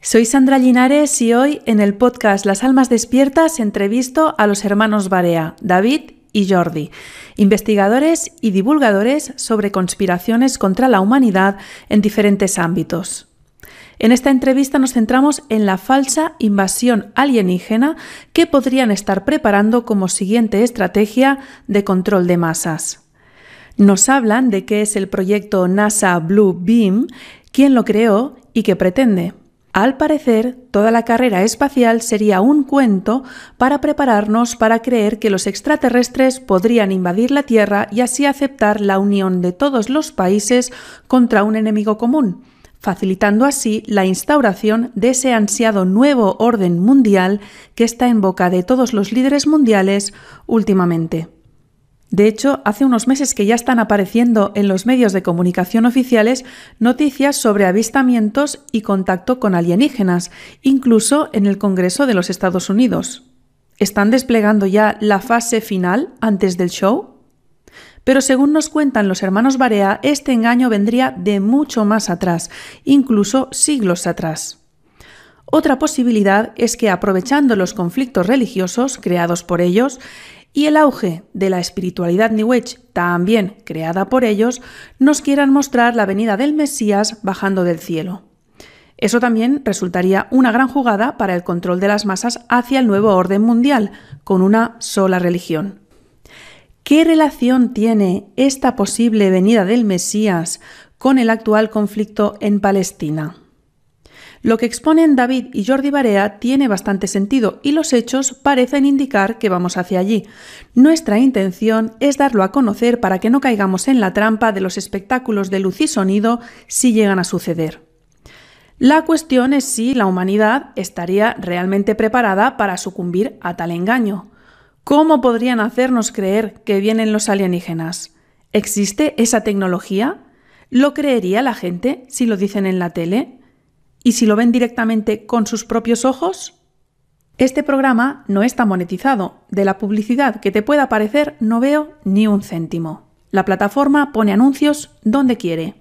Soy Sandra Linares y hoy en el podcast Las Almas Despiertas entrevisto a los hermanos Barea, David y Jordi, investigadores y divulgadores sobre conspiraciones contra la humanidad en diferentes ámbitos. En esta entrevista nos centramos en la falsa invasión alienígena que podrían estar preparando como siguiente estrategia de control de masas. Nos hablan de qué es el proyecto NASA Blue Beam, quién lo creó y qué pretende. Al parecer, toda la carrera espacial sería un cuento para prepararnos para creer que los extraterrestres podrían invadir la Tierra y así aceptar la unión de todos los países contra un enemigo común, facilitando así la instauración de ese ansiado nuevo orden mundial que está en boca de todos los líderes mundiales últimamente. De hecho, hace unos meses que ya están apareciendo en los medios de comunicación oficiales noticias sobre avistamientos y contacto con alienígenas, incluso en el Congreso de los Estados Unidos. ¿Están desplegando ya la fase final antes del show? Pero según nos cuentan los hermanos Barea, este engaño vendría de mucho más atrás, incluso siglos atrás. Otra posibilidad es que aprovechando los conflictos religiosos creados por ellos, y el auge de la espiritualidad New también creada por ellos, nos quieran mostrar la venida del Mesías bajando del cielo. Eso también resultaría una gran jugada para el control de las masas hacia el nuevo orden mundial, con una sola religión. ¿Qué relación tiene esta posible venida del Mesías con el actual conflicto en Palestina? Lo que exponen David y Jordi Barea tiene bastante sentido y los hechos parecen indicar que vamos hacia allí. Nuestra intención es darlo a conocer para que no caigamos en la trampa de los espectáculos de luz y sonido si llegan a suceder. La cuestión es si la humanidad estaría realmente preparada para sucumbir a tal engaño. ¿Cómo podrían hacernos creer que vienen los alienígenas? ¿Existe esa tecnología? ¿Lo creería la gente si lo dicen en la tele? y si lo ven directamente con sus propios ojos? Este programa no está monetizado. De la publicidad que te pueda parecer, no veo ni un céntimo. La plataforma pone anuncios donde quiere.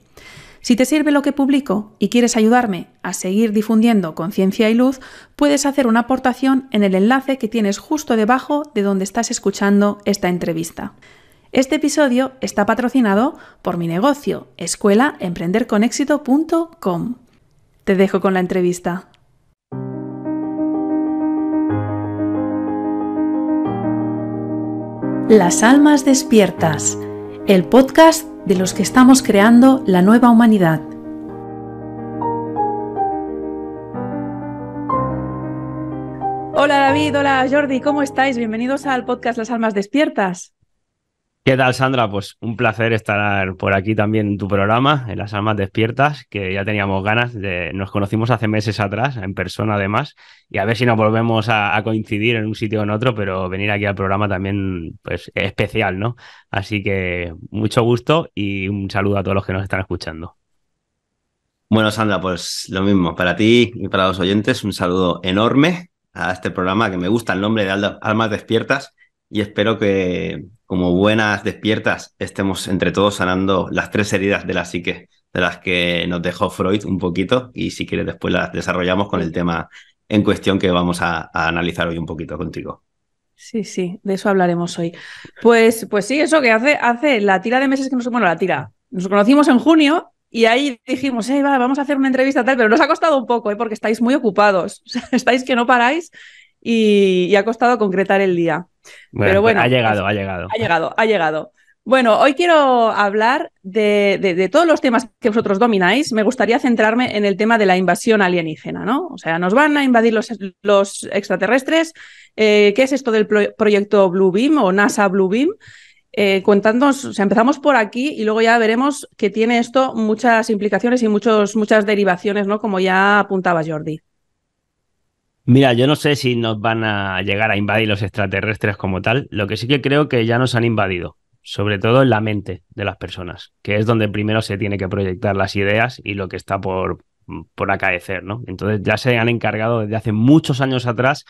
Si te sirve lo que publico y quieres ayudarme a seguir difundiendo conciencia y luz, puedes hacer una aportación en el enlace que tienes justo debajo de donde estás escuchando esta entrevista. Este episodio está patrocinado por mi negocio, escuelaemprenderconexito.com. Te dejo con la entrevista. Las Almas Despiertas, el podcast de los que estamos creando la nueva humanidad. Hola David, hola Jordi, ¿cómo estáis? Bienvenidos al podcast Las Almas Despiertas. ¿Qué tal, Sandra? Pues un placer estar por aquí también en tu programa, en Las Almas Despiertas, que ya teníamos ganas de. Nos conocimos hace meses atrás, en persona además, y a ver si nos volvemos a, coincidir en un sitio o en otro, pero venir aquí al programa también pues, es especial, ¿no? Así que mucho gusto y un saludo a todos los que nos están escuchando. Bueno, Sandra, pues lo mismo, para ti y para los oyentes, un saludo enorme a este programa que me gusta el nombre de Almas Despiertas y espero que, como buenas despiertas, estemos entre todos sanando las tres heridas de la psique, de las que nos dejó Freud un poquito, y si quieres después las desarrollamos con el tema en cuestión que vamos a, analizar hoy un poquito contigo. Sí, sí, de eso hablaremos hoy. Pues, pues sí, eso que hace, hace la tira de meses que nos, bueno, la tira. Nos conocimos en junio y ahí dijimos, eh, vamos a hacer una entrevista tal, pero nos ha costado un poco, ¿eh? porque estáis muy ocupados, estáis que no paráis y ha costado concretar el día. Pero bueno. Pues ha pues llegado, ha llegado. Ha llegado, ha llegado. Bueno, hoy quiero hablar de, todos los temas que vosotros domináis. Me gustaría centrarme en el tema de la invasión alienígena, ¿no? O sea, nos van a invadir los, extraterrestres. Eh, ¿Qué es esto del proyecto Blue Beam o NASA Blue Beam? Eh, o sea, empezamos por aquí y luego ya veremos que tiene esto muchas implicaciones y muchas derivaciones, ¿no? Como ya apuntaba Jordi. Mira, yo no sé si nos van a llegar a invadir los extraterrestres como tal. Lo que sí que creo que ya nos han invadido, sobre todo en la mente de las personas, que es donde primero se tiene que proyectar las ideas y lo que está por, por acaecer, ¿no? Entonces ya se han encargado desde hace muchos años atrás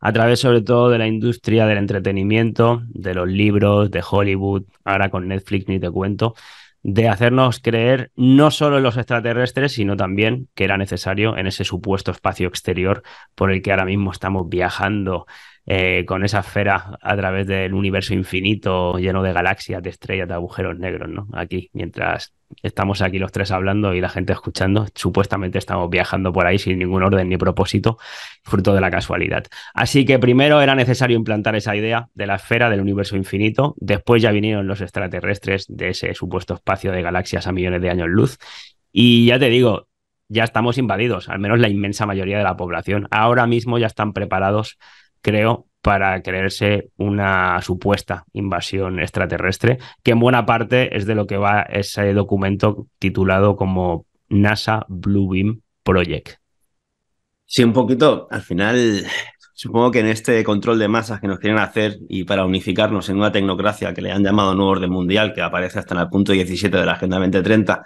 a través sobre todo de la industria del entretenimiento, de los libros, de Hollywood, ahora con Netflix ni te cuento, de hacernos creer no solo en los extraterrestres, sino también que era necesario en ese supuesto espacio exterior por el que ahora mismo estamos viajando eh, con esa esfera a través del universo infinito lleno de galaxias, de estrellas, de agujeros negros, ¿no? Aquí, mientras estamos aquí los tres hablando y la gente escuchando, supuestamente estamos viajando por ahí sin ningún orden ni propósito, fruto de la casualidad. Así que primero era necesario implantar esa idea de la esfera del universo infinito, después ya vinieron los extraterrestres de ese supuesto espacio de galaxias a millones de años luz. Y ya te digo, ya estamos invadidos, al menos la inmensa mayoría de la población. Ahora mismo ya están preparados creo, para creerse una supuesta invasión extraterrestre, que en buena parte es de lo que va ese documento titulado como NASA Blue Beam Project. Sí, un poquito, al final, supongo que en este control de masas que nos quieren hacer y para unificarnos en una tecnocracia que le han llamado Nuevo Orden Mundial, que aparece hasta en el punto 17 de la Agenda 2030,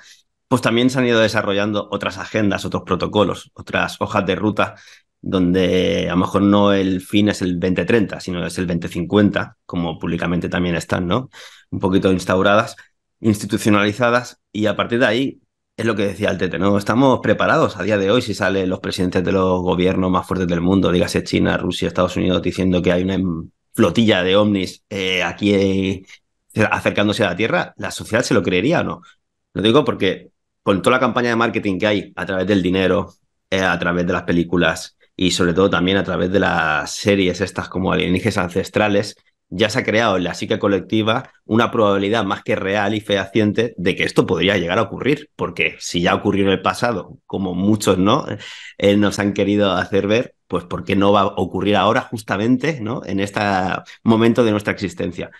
pues también se han ido desarrollando otras agendas, otros protocolos, otras hojas de ruta donde a lo mejor no el fin es el 2030, sino es el 2050, como públicamente también están, ¿no? Un poquito instauradas, institucionalizadas, y a partir de ahí es lo que decía el Tete, ¿no? Estamos preparados a día de hoy si salen los presidentes de los gobiernos más fuertes del mundo, dígase China, Rusia, Estados Unidos, diciendo que hay una flotilla de ovnis eh, aquí eh, acercándose a la Tierra, ¿la sociedad se lo creería o no? Lo digo porque con toda la campaña de marketing que hay a través del dinero, eh, a través de las películas, y sobre todo también a través de las series estas como alienígenas ancestrales, ya se ha creado en la psique colectiva una probabilidad más que real y fehaciente de que esto podría llegar a ocurrir, porque si ya ocurrió en el pasado, como muchos no eh, nos han querido hacer ver, pues por qué no va a ocurrir ahora justamente ¿no? en este momento de nuestra existencia.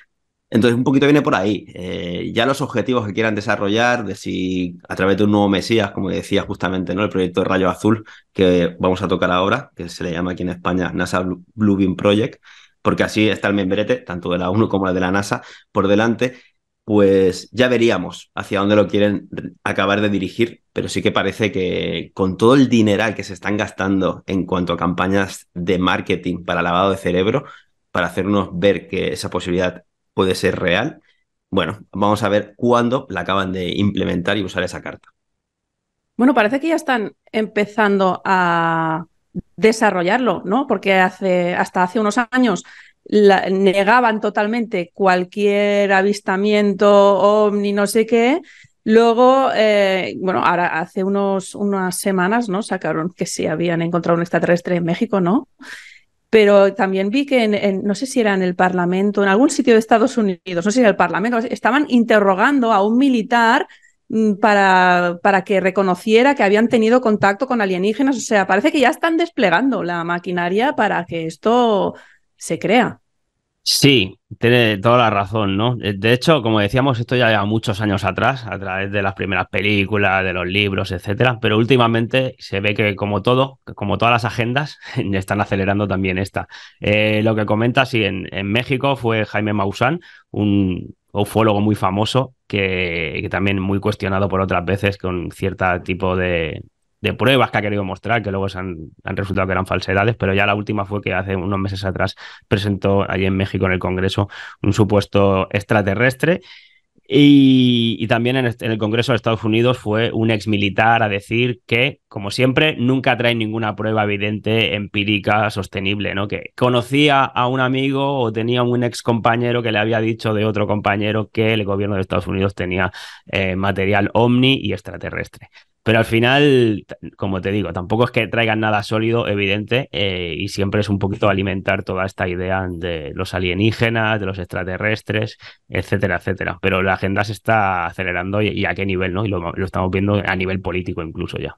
Entonces, un poquito viene por ahí. Eh, ya los objetivos que quieran desarrollar, de si a través de un nuevo Mesías, como decía justamente, ¿no? El proyecto de Rayo Azul, que vamos a tocar ahora, que se le llama aquí en España NASA Bluebeam Project, porque así está el membrete, tanto de la UNO como la de la NASA, por delante, pues ya veríamos hacia dónde lo quieren acabar de dirigir, pero sí que parece que con todo el dineral que se están gastando en cuanto a campañas de marketing para lavado de cerebro, para hacernos ver que esa posibilidad puede ser real. Bueno, vamos a ver cuándo la acaban de implementar y usar esa carta. Bueno, parece que ya están empezando a desarrollarlo, ¿no? Porque hace, hasta hace unos años negaban totalmente cualquier avistamiento, ovni, no sé qué. Luego, eh, bueno, ahora hace unos, unas semanas, ¿no? Sacaron que sí habían encontrado un extraterrestre en México, ¿no? pero también vi que no sé si era en el Parlamento, en algún sitio de Estados Unidos, no sé si era el Parlamento, estaban interrogando a un militar mm, para, para que reconociera que habían tenido contacto con alienígenas. O sea, parece que ya están desplegando la maquinaria para que esto se crea. Sí, tiene toda la razón, ¿no? Eh, de hecho, como decíamos, esto ya lleva muchos años atrás, a través de las primeras películas, de los libros, etcétera, pero últimamente se ve que, como todo, como todas las agendas, están acelerando también esta. Eh, lo que comenta, sí, en, México fue Jaime Maussan, un ufólogo muy famoso, que, que también muy cuestionado por otras veces con cierto tipo de, de pruebas que ha querido mostrar, que luego han, resultado que eran falsedades, pero ya la última fue que hace unos meses atrás presentó allí en México en el Congreso un supuesto extraterrestre. Y, también en, el Congreso de Estados Unidos fue un ex militar a decir que, como siempre, nunca trae ninguna prueba evidente, empírica, sostenible, ¿no? Que conocía a un amigo o tenía un ex compañero que le había dicho de otro compañero que el gobierno de Estados Unidos tenía eh, material omni y extraterrestre. Pero al final, como te digo, tampoco es que traigan nada sólido, evidente, eh, y siempre es un poquito alimentar toda esta idea de los alienígenas, de los extraterrestres, etcétera, etcétera. Pero la agenda se está acelerando y, a qué nivel, ¿no? Y lo, estamos viendo a nivel político incluso ya.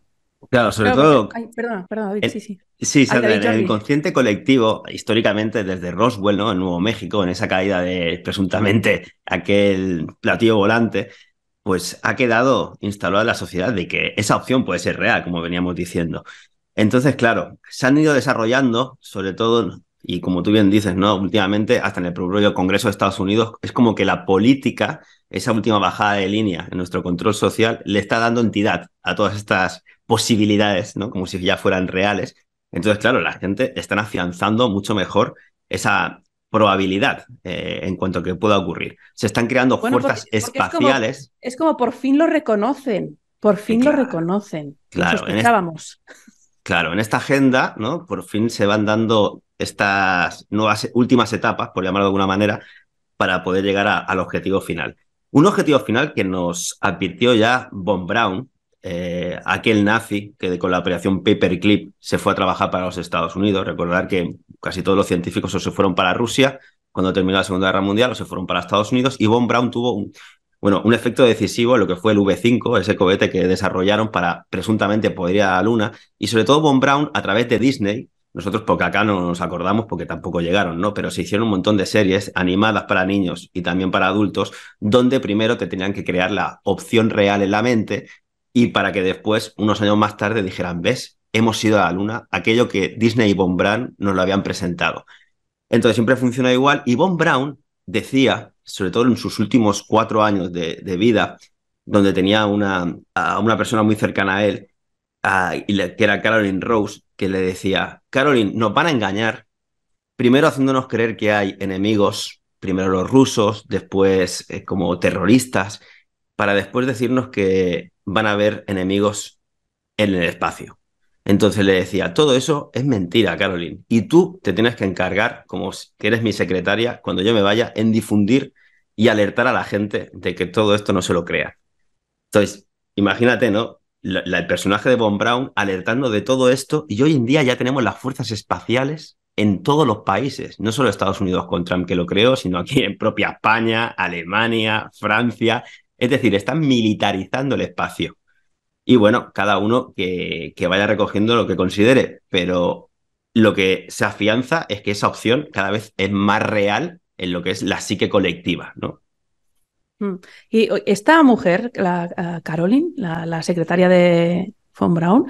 Claro, sobre todo. Ay, perdona, perdona, sí, sí. Sí, el inconsciente colectivo, históricamente desde Roswell, ¿no? En Nuevo México, en esa caída de presuntamente aquel platillo volante, pues ha quedado instalada la sociedad de que esa opción puede ser real, como veníamos diciendo. Entonces, claro, se han ido desarrollando, sobre todo, y como tú bien dices, ¿no? Últimamente, hasta en el propio Congreso de Estados Unidos, es como que la política, esa última bajada de línea en nuestro control social, le está dando entidad a todas estas posibilidades, ¿no? Como si ya fueran reales. Entonces, claro, la gente está afianzando mucho mejor esa, probabilidad eh, en cuanto a que pueda ocurrir. Se están creando fuerzas espaciales. Es como, por fin lo reconocen, por fin lo reconocen. Claro, en claro, en esta agenda, ¿no? Por fin se van dando estas nuevas últimas etapas, por llamarlo de alguna manera, para poder llegar al objetivo final. Un objetivo final que nos advirtió ya Von Braun eh, aquel nazi que con la operación Paperclip se fue a trabajar para los Estados Unidos. Recordar que casi todos los científicos o se fueron para Rusia cuando terminó la Segunda Guerra Mundial o se fueron para Estados Unidos y Von Braun tuvo un, bueno, un efecto decisivo en lo que fue el V5, ese cohete que desarrollaron para presuntamente poder ir a la Luna y sobre todo Von Braun a través de Disney nosotros porque acá no nos acordamos porque tampoco llegaron, ¿no? Pero se hicieron un montón de series animadas para niños y también para adultos, donde primero te tenían que crear la opción real en la mente y para que después, unos años más tarde, dijeran, ves, hemos ido a la luna, aquello que Disney y Von Braun nos lo habían presentado. Entonces siempre funciona igual y Von Braun decía, sobre todo en sus últimos cuatro años de, vida, donde tenía una, a una persona muy cercana a él, y que era Caroline Rose, que le decía, Caroline, nos van a engañar, primero haciéndonos creer que hay enemigos, primero los rusos, después eh, como terroristas, para después decirnos que van a haber enemigos en el espacio. Entonces le decía, todo eso es mentira, Caroline. Y tú te tienes que encargar, como que eres mi secretaria, cuando yo me vaya, en difundir y alertar a la gente de que todo esto no se lo crea. Entonces, imagínate, ¿no? el personaje de Von Braun alertando de todo esto y hoy en día ya tenemos las fuerzas espaciales en todos los países, no solo Estados Unidos con Trump que lo creó, sino aquí en propia España, Alemania, Francia, es decir, están militarizando el espacio. Y bueno, cada uno que, vaya recogiendo lo que considere, pero lo que se afianza es que esa opción cada vez es más real en lo que es la psique colectiva, ¿no? Mm. Y esta mujer, la eh, Caroline, la, la secretaria de von Braun,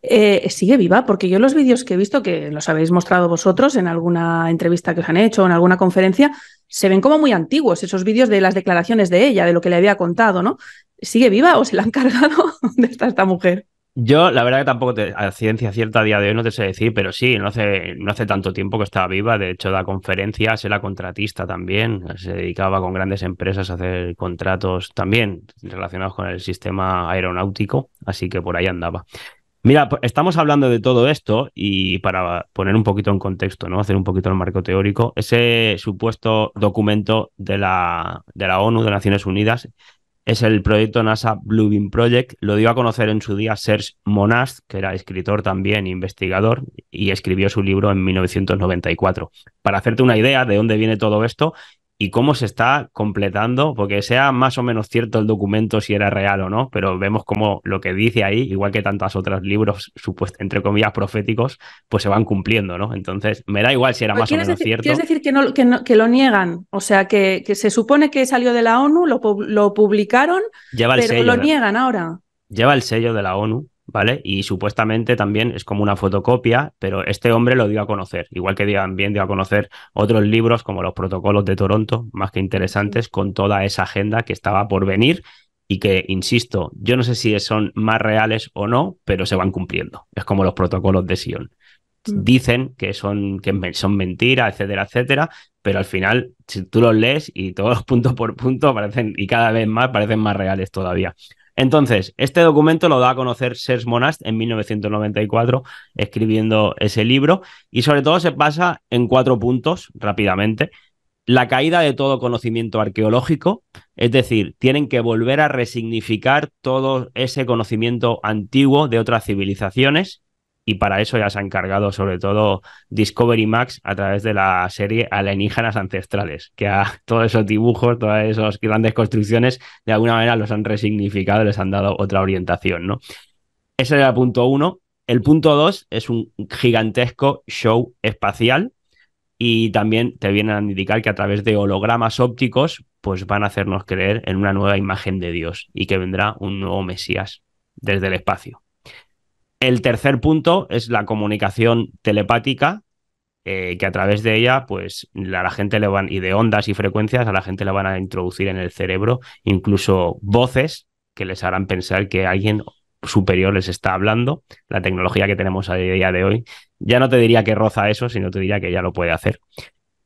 eh, sigue viva, porque yo los vídeos que he visto, que los habéis mostrado vosotros en alguna entrevista que os han hecho en alguna conferencia, se ven como muy antiguos, esos vídeos de las declaraciones de ella, de lo que le había contado, ¿no? ¿Sigue viva o se la han cargado? ¿Dónde está esta mujer? Yo, la verdad que tampoco a ciencia cierta a día de hoy no te sé decir, pero sí, no hace, no hace tanto tiempo que estaba viva. De hecho, da conferencias, era contratista también. Se dedicaba con grandes empresas a hacer contratos también relacionados con el sistema aeronáutico, así que por ahí andaba. Mira, estamos hablando de todo esto y para poner un poquito en contexto, ¿no? Hacer un poquito el marco teórico, ese supuesto documento de la, de la ONU, de Naciones Unidas, es el proyecto NASA Bluebeam Project. Lo dio a conocer en su día Serge Monast, que era escritor también, investigador, y escribió su libro en 1994. Para hacerte una idea de dónde viene todo esto, y cómo se está completando, porque sea más o menos cierto el documento si era real o no, pero vemos cómo lo que dice ahí, igual que tantos otros libros, entre comillas, proféticos, pues se van cumpliendo, ¿no? Entonces, me da igual si era más o menos cierto. Quieres decir que, no, que, lo niegan, o sea, que, se supone que salió de la ONU, lo, publicaron, pero lo niegan ahora. Lleva el sello de la ONU, ¿vale? Y supuestamente también es como una fotocopia, pero este hombre lo dio a conocer, igual que también dio a conocer otros libros como los protocolos de Toronto, más que interesantes, con toda esa agenda que estaba por venir y que, insisto, yo no sé si son más reales o no, pero se van cumpliendo. Es como los protocolos de Sion. Mm. Dicen que son, que son mentiras, etcétera, etcétera, pero al final, si tú los lees y todos los puntos por punto aparecen y cada vez más, parecen más reales todavía. Entonces, este documento lo da a conocer Serge Monast en 1994, escribiendo ese libro, y sobre todo se pasa en cuatro puntos rápidamente. La caída de todo conocimiento arqueológico, es decir, tienen que volver a resignificar todo ese conocimiento antiguo de otras civilizaciones y para eso ya se ha encargado sobre todo Discovery Max a través de la serie Alienígenas Ancestrales, que a todos esos dibujos, todas esas grandes construcciones, de alguna manera los han resignificado, les han dado otra orientación, ¿no? Ese era el punto uno. El punto dos es un gigantesco show espacial y también te vienen a indicar que a través de hologramas ópticos pues van a hacernos creer en una nueva imagen de Dios y que vendrá un nuevo Mesías desde el espacio. El tercer punto es la comunicación telepática, eh, que a través de ella, pues a la gente le van, y de ondas y frecuencias, a la gente le van a introducir en el cerebro incluso voces que les harán pensar que alguien superior les está hablando. La tecnología que tenemos a día de hoy, ya no te diría que roza eso, sino te diría que ya lo puede hacer.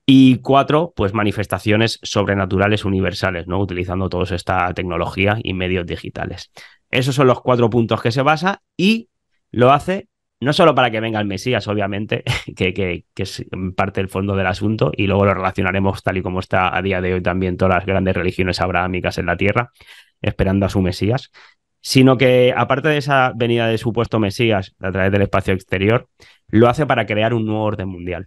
Y cuatro, pues manifestaciones sobrenaturales universales, ¿no? Utilizando toda esta tecnología y medios digitales. Esos son los cuatro puntos que se basa y lo hace no solo para que venga el Mesías, obviamente, que, es parte del fondo del asunto, y luego lo relacionaremos tal y como está a día de hoy también todas las grandes religiones abrahámicas en la tierra, esperando a su Mesías, sino que aparte de esa venida de supuesto Mesías a través del espacio exterior, lo hace para crear un nuevo orden mundial,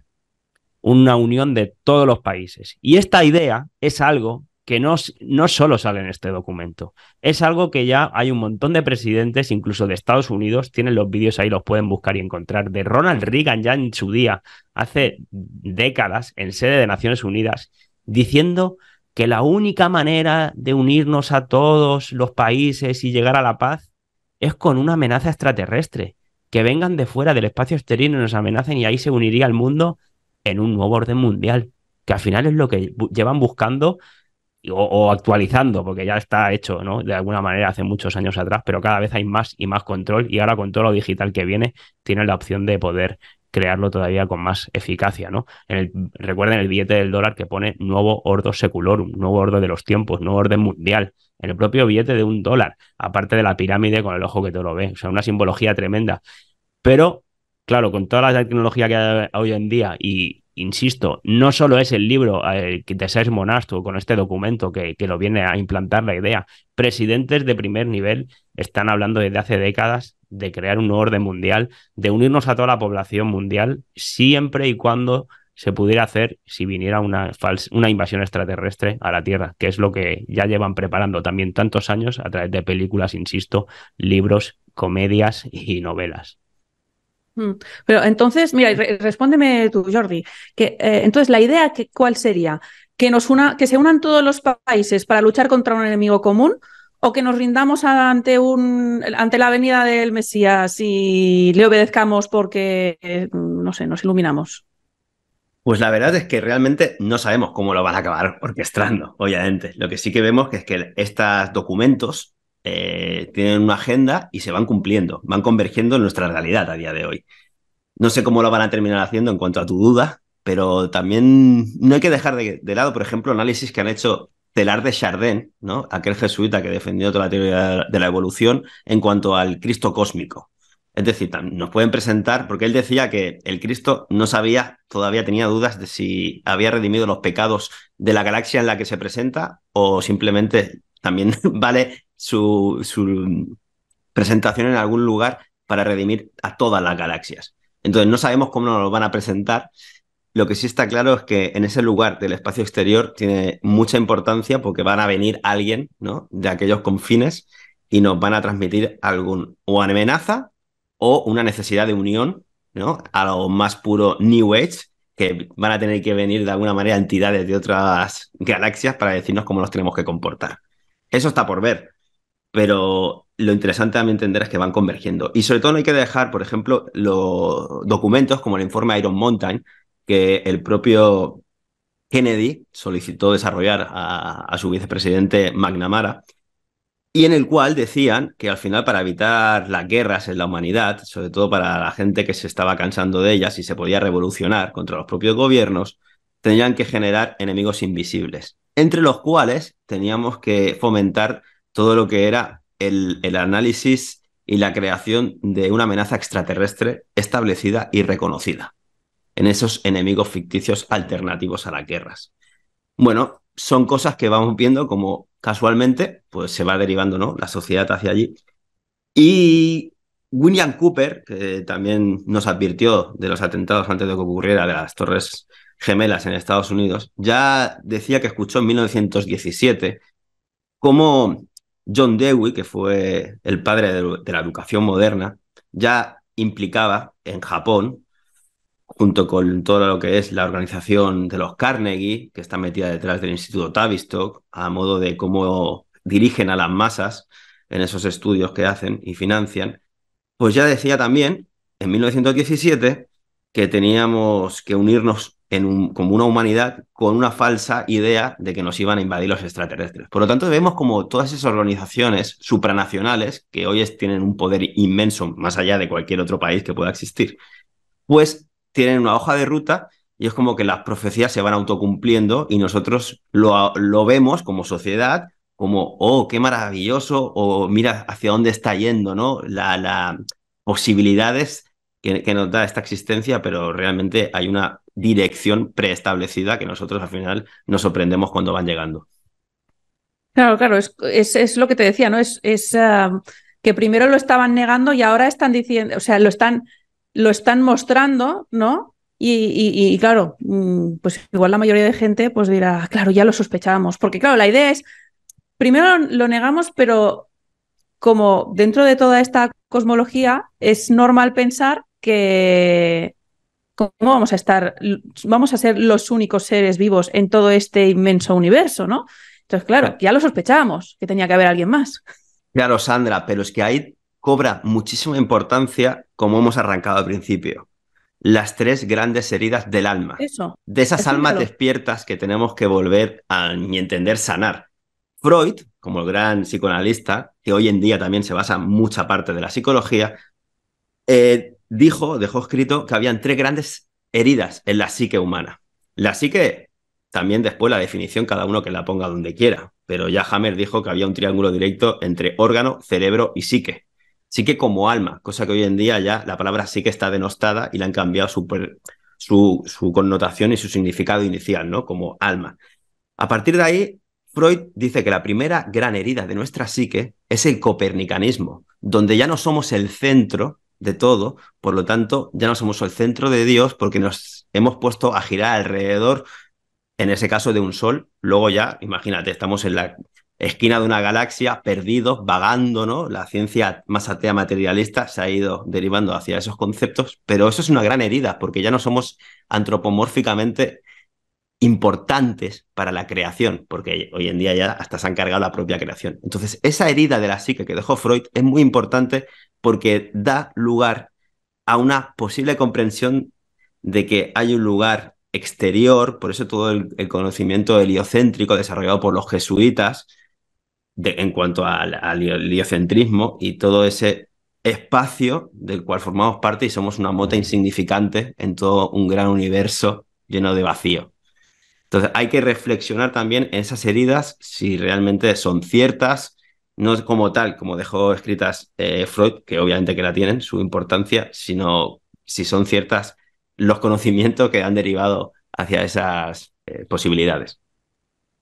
una unión de todos los países. Y esta idea es algo que no, no solo sale en este documento. Es algo que ya hay un montón de presidentes, incluso de Estados Unidos, tienen los vídeos ahí, los pueden buscar y encontrar, de Ronald Reagan ya en su día, hace décadas, en sede de Naciones Unidas, diciendo que la única manera de unirnos a todos los países y llegar a la paz es con una amenaza extraterrestre, que vengan de fuera del espacio exterior y nos amenacen y ahí se uniría el mundo en un nuevo orden mundial, que al final es lo que llevan buscando o, actualizando, porque ya está hecho, ¿no? De alguna manera hace muchos años atrás, pero cada vez hay más y más control y ahora con todo lo digital que viene, tiene la opción de poder crearlo todavía con más eficacia, ¿no? recuerden el billete del dólar que pone nuevo ordo seculorum, nuevo ordo de los tiempos, nuevo orden mundial, en el propio billete de un dólar, aparte de la pirámide con el ojo que todo lo ve, o sea, una simbología tremenda. Pero, claro, con toda la tecnología que hay hoy en día y insisto, no solo es el libro eh, que de Sés Monastu con este documento que, lo viene a implantar la idea. Presidentes de primer nivel están hablando desde hace décadas de crear un orden mundial, de unirnos a toda la población mundial, siempre y cuando se pudiera hacer si viniera una, una invasión extraterrestre a la Tierra, que es lo que ya llevan preparando también tantos años a través de películas, insisto, libros, comedias y novelas. Mm. Pero entonces, mira, respóndeme tú, Jordi. Que, eh, entonces, la idea que, cuál sería, que nos una, que se unan todos los países para luchar contra un enemigo común, o que nos rindamos ante un ante la venida del Mesías y le obedezcamos porque eh, no sé, nos iluminamos. Pues la verdad es que realmente no sabemos cómo lo van a acabar orquestando, obviamente. Lo que sí que vemos que es que estos documentos eh, tienen una agenda y se van cumpliendo, van convergiendo en nuestra realidad a día de hoy. No sé cómo lo van a terminar haciendo en cuanto a tu duda, pero también no hay que dejar de, lado, por ejemplo, análisis que han hecho Telar de Chardin, ¿no? aquel jesuita que defendió toda la teoría de la evolución en cuanto al Cristo cósmico. Es decir, nos pueden presentar, porque él decía que el Cristo no sabía, todavía tenía dudas de si había redimido los pecados de la galaxia en la que se presenta o simplemente también vale su, su presentación en algún lugar para redimir a todas las galaxias. Entonces no sabemos cómo nos lo van a presentar. Lo que sí está claro es que en ese lugar del espacio exterior tiene mucha importancia porque van a venir alguien ¿no? de aquellos confines y nos van a transmitir algún o amenaza o una necesidad de unión ¿no? a lo más puro New Age, que van a tener que venir de alguna manera entidades de otras galaxias para decirnos cómo nos tenemos que comportar. Eso está por ver pero lo interesante también entender es que van convergiendo. Y sobre todo no hay que dejar, por ejemplo, los documentos como el informe Iron Mountain, que el propio Kennedy solicitó desarrollar a, a su vicepresidente McNamara, y en el cual decían que al final para evitar las guerras en la humanidad, sobre todo para la gente que se estaba cansando de ellas y se podía revolucionar contra los propios gobiernos, tenían que generar enemigos invisibles, entre los cuales teníamos que fomentar todo lo que era el, análisis y la creación de una amenaza extraterrestre establecida y reconocida en esos enemigos ficticios alternativos a las guerras. Bueno, son cosas que vamos viendo como casualmente pues se va derivando ¿no? la sociedad hacia allí. Y William Cooper, que también nos advirtió de los atentados antes de que ocurriera de las Torres Gemelas en Estados Unidos, ya decía que escuchó en 1917 cómo John Dewey, que fue el padre de, la educación moderna, ya implicaba en Japón, junto con todo lo que es la organización de los Carnegie, que está metida detrás del Instituto Tavistock, a modo de cómo dirigen a las masas en esos estudios que hacen y financian, pues ya decía también en 1917 que teníamos que unirnos un, como una humanidad con una falsa idea de que nos iban a invadir los extraterrestres. Por lo tanto, vemos como todas esas organizaciones supranacionales, que hoy tienen un poder inmenso más allá de cualquier otro país que pueda existir, pues tienen una hoja de ruta y es como que las profecías se van autocumpliendo y nosotros lo, vemos como sociedad como, oh, qué maravilloso, o mira hacia dónde está yendo, ¿no? Las la posibilidades que, nos da esta existencia, pero realmente hay una dirección preestablecida que nosotros al final nos sorprendemos cuando van llegando. Claro, claro, es, lo que te decía, ¿no? Es, es ah, que primero lo estaban negando y ahora están diciendo, o sea, lo están, lo están mostrando, ¿no? Y, claro, mm, pues igual la mayoría de gente pues dirá, claro, ya lo sospechábamos, porque claro, la idea es, primero lo negamos, pero como dentro de toda esta cosmología es normal pensar que ¿cómo vamos a estar? Vamos a ser los únicos seres vivos en todo este inmenso universo, ¿no? Entonces, claro, ya lo sospechábamos, que tenía que haber alguien más. Claro, Sandra, pero es que ahí cobra muchísima importancia, como hemos arrancado al principio, las tres grandes heridas del alma. Eso. De esas almas despiertas que tenemos que volver a, mi entender, sanar. Freud, como el gran psicoanalista, que hoy en día también se basa en mucha parte de la psicología, eh, dijo, dejó escrito que habían tres grandes heridas en la psique humana. La psique, también después la definición, cada uno que la ponga donde quiera, pero ya Hammer dijo que había un triángulo directo entre órgano, cerebro y psique. Psique como alma, cosa que hoy en día ya la palabra psique está denostada y le han cambiado su, su connotación y su significado inicial, ¿no? Como alma. A partir de ahí, Freud dice que la primera gran herida de nuestra psique es el copernicanismo, donde ya no somos el centro, de todo, por lo tanto, ya no somos el centro de Dios porque nos hemos puesto a girar alrededor, en ese caso de un sol, luego ya, imagínate, estamos en la esquina de una galaxia, perdidos, vagando, ¿no? La ciencia más atea materialista se ha ido derivando hacia esos conceptos, pero eso es una gran herida porque ya no somos antropomórficamente importantes para la creación, porque hoy en día ya hasta se han cargado la propia creación. Entonces, esa herida de la psique que dejó Freud es muy importante porque da lugar a una posible comprensión de que hay un lugar exterior, por eso todo el, conocimiento heliocéntrico desarrollado por los jesuitas en cuanto al, al heliocentrismo y todo ese espacio del cual formamos parte y somos una mota insignificante en todo un gran universo lleno de vacío. Entonces hay que reflexionar también en esas heridas si realmente son ciertas, no como tal, como dejó escritas eh, Freud, que obviamente que la tienen, su importancia, sino si son ciertas los conocimientos que han derivado hacia esas eh, posibilidades.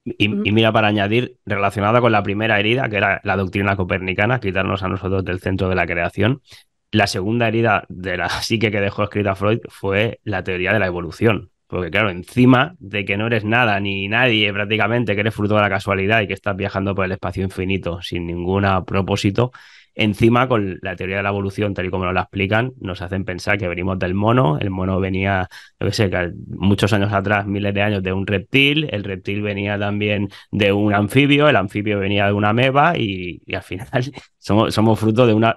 Y, y, mira, para añadir, relacionada con la primera herida, que era la doctrina copernicana, quitarnos a nosotros del centro de la creación, la segunda herida de la psique que dejó escrita Freud fue la teoría de la evolución. Porque claro, encima de que no eres nada ni nadie prácticamente, que eres fruto de la casualidad y que estás viajando por el espacio infinito sin ningún propósito, encima con la teoría de la evolución tal y como nos la explican, nos hacen pensar que venimos del mono, el mono venía, yo qué muchos años atrás, miles de años, de un reptil, el reptil venía también de un anfibio, el anfibio venía de una meba y, al final somos, fruto de una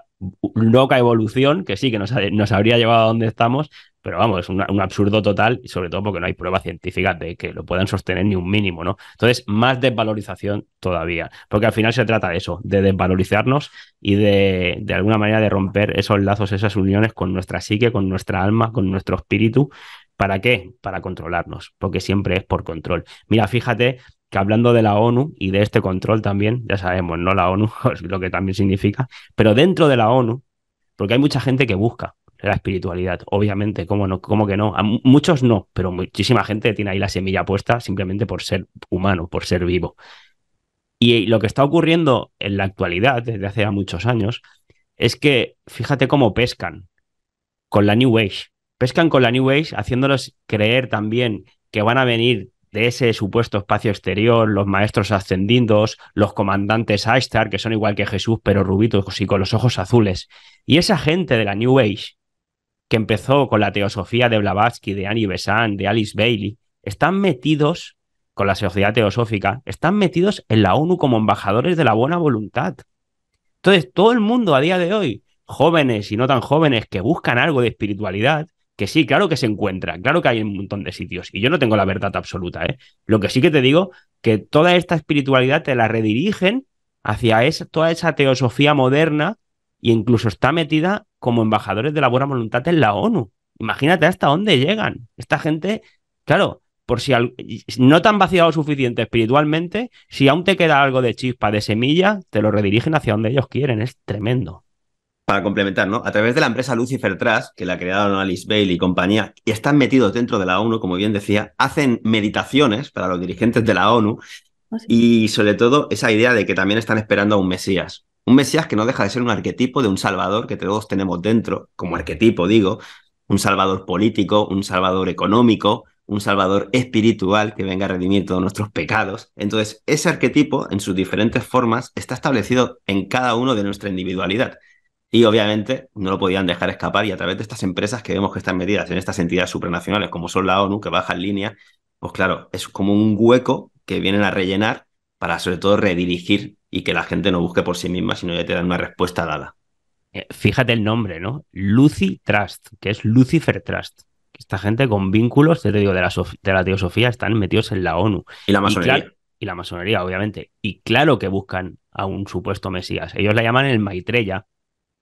loca evolución que sí, que nos habría llevado a donde estamos, pero vamos, es un, absurdo total y sobre todo porque no hay pruebas científicas de que lo puedan sostener ni un mínimo, ¿no? Entonces, más desvalorización todavía, porque al final se trata de eso, de desvalorizarnos y de, de alguna manera de romper esos lazos, esas uniones con nuestra psique, con nuestra alma, con nuestro espíritu. ¿Para qué? Para controlarnos, porque siempre es por control. Mira, fíjate que hablando de la ONU y de este control también, ya sabemos, no la ONU, es lo que también significa, pero dentro de la ONU, porque hay mucha gente que busca la espiritualidad. Obviamente, ¿cómo, no? que no? muchos no, pero muchísima gente tiene ahí la semilla puesta simplemente por ser humano, por ser vivo. Y lo que está ocurriendo en la actualidad, desde hace ya muchos años, es que fíjate cómo pescan con la New Age. Pescan con la New Age haciéndolos creer también que van a venir de ese supuesto espacio exterior, los maestros ascendidos, los comandantes Aistar, que son igual que Jesús, pero rubitos y con los ojos azules. Y esa gente de la New Age que empezó con la teosofía de Blavatsky, de Annie Besant, de Alice Bailey, están metidos con la sociedad teosófica, están metidos en la ONU como embajadores de la buena voluntad. Entonces, todo el mundo a día de hoy, jóvenes y no tan jóvenes, que buscan algo de espiritualidad, que sí, claro que se encuentra, claro que hay un montón de sitios, y yo no tengo la verdad absoluta, ¿eh? Lo que sí que te digo, que toda esta espiritualidad te la redirigen hacia toda esa teosofía moderna y incluso está metida como embajadores de la buena voluntad en la ONU. Imagínate hasta dónde llegan. Esta gente, claro, por si no te han vaciado suficiente espiritualmente, si aún te queda algo de chispa, de semilla, te lo redirigen hacia donde ellos quieren. Es tremendo. Para complementar, ¿no? A través de la empresa Lucifer Trust, que la crearon Alice Bailey y compañía, y están metidos dentro de la ONU, como bien decía, hacen meditaciones para los dirigentes de la ONU ah, y sobre todo esa idea de que también están esperando a un Mesías. Un Mesías que no deja de ser un arquetipo de un Salvador que todos tenemos dentro, como arquetipo digo, un Salvador político, un Salvador económico, un Salvador espiritual que venga a redimir todos nuestros pecados. Entonces, ese arquetipo, en sus diferentes formas, está establecido en cada uno de nuestra individualidad. Y obviamente no lo podían dejar escapar y a través de estas empresas que vemos que están medidas en estas entidades supranacionales como son la ONU, que baja en línea, pues claro, es como un hueco que vienen a rellenar para sobre todo redirigir y que la gente no busque por sí misma, sino ya te dan una respuesta dada. Eh, fíjate el nombre, ¿no? Lucy Trust, que es Lucifer Trust. Esta gente con vínculos, te digo, de la, teosofía están metidos en la ONU. Y la masonería. Y, la masonería, obviamente. Y claro que buscan a un supuesto Mesías. Ellos la llaman el Maitreya.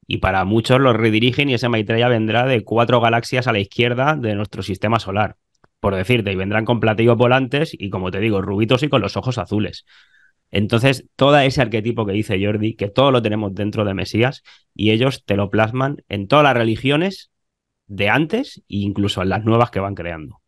Y para muchos los redirigen y ese Maitreya vendrá de cuatro galaxias a la izquierda de nuestro sistema solar por decirte, y vendrán con platillos volantes y, como te digo, rubitos y con los ojos azules. Entonces, todo ese arquetipo que dice Jordi, que todo lo tenemos dentro de Mesías, y ellos te lo plasman en todas las religiones de antes e incluso en las nuevas que van creando.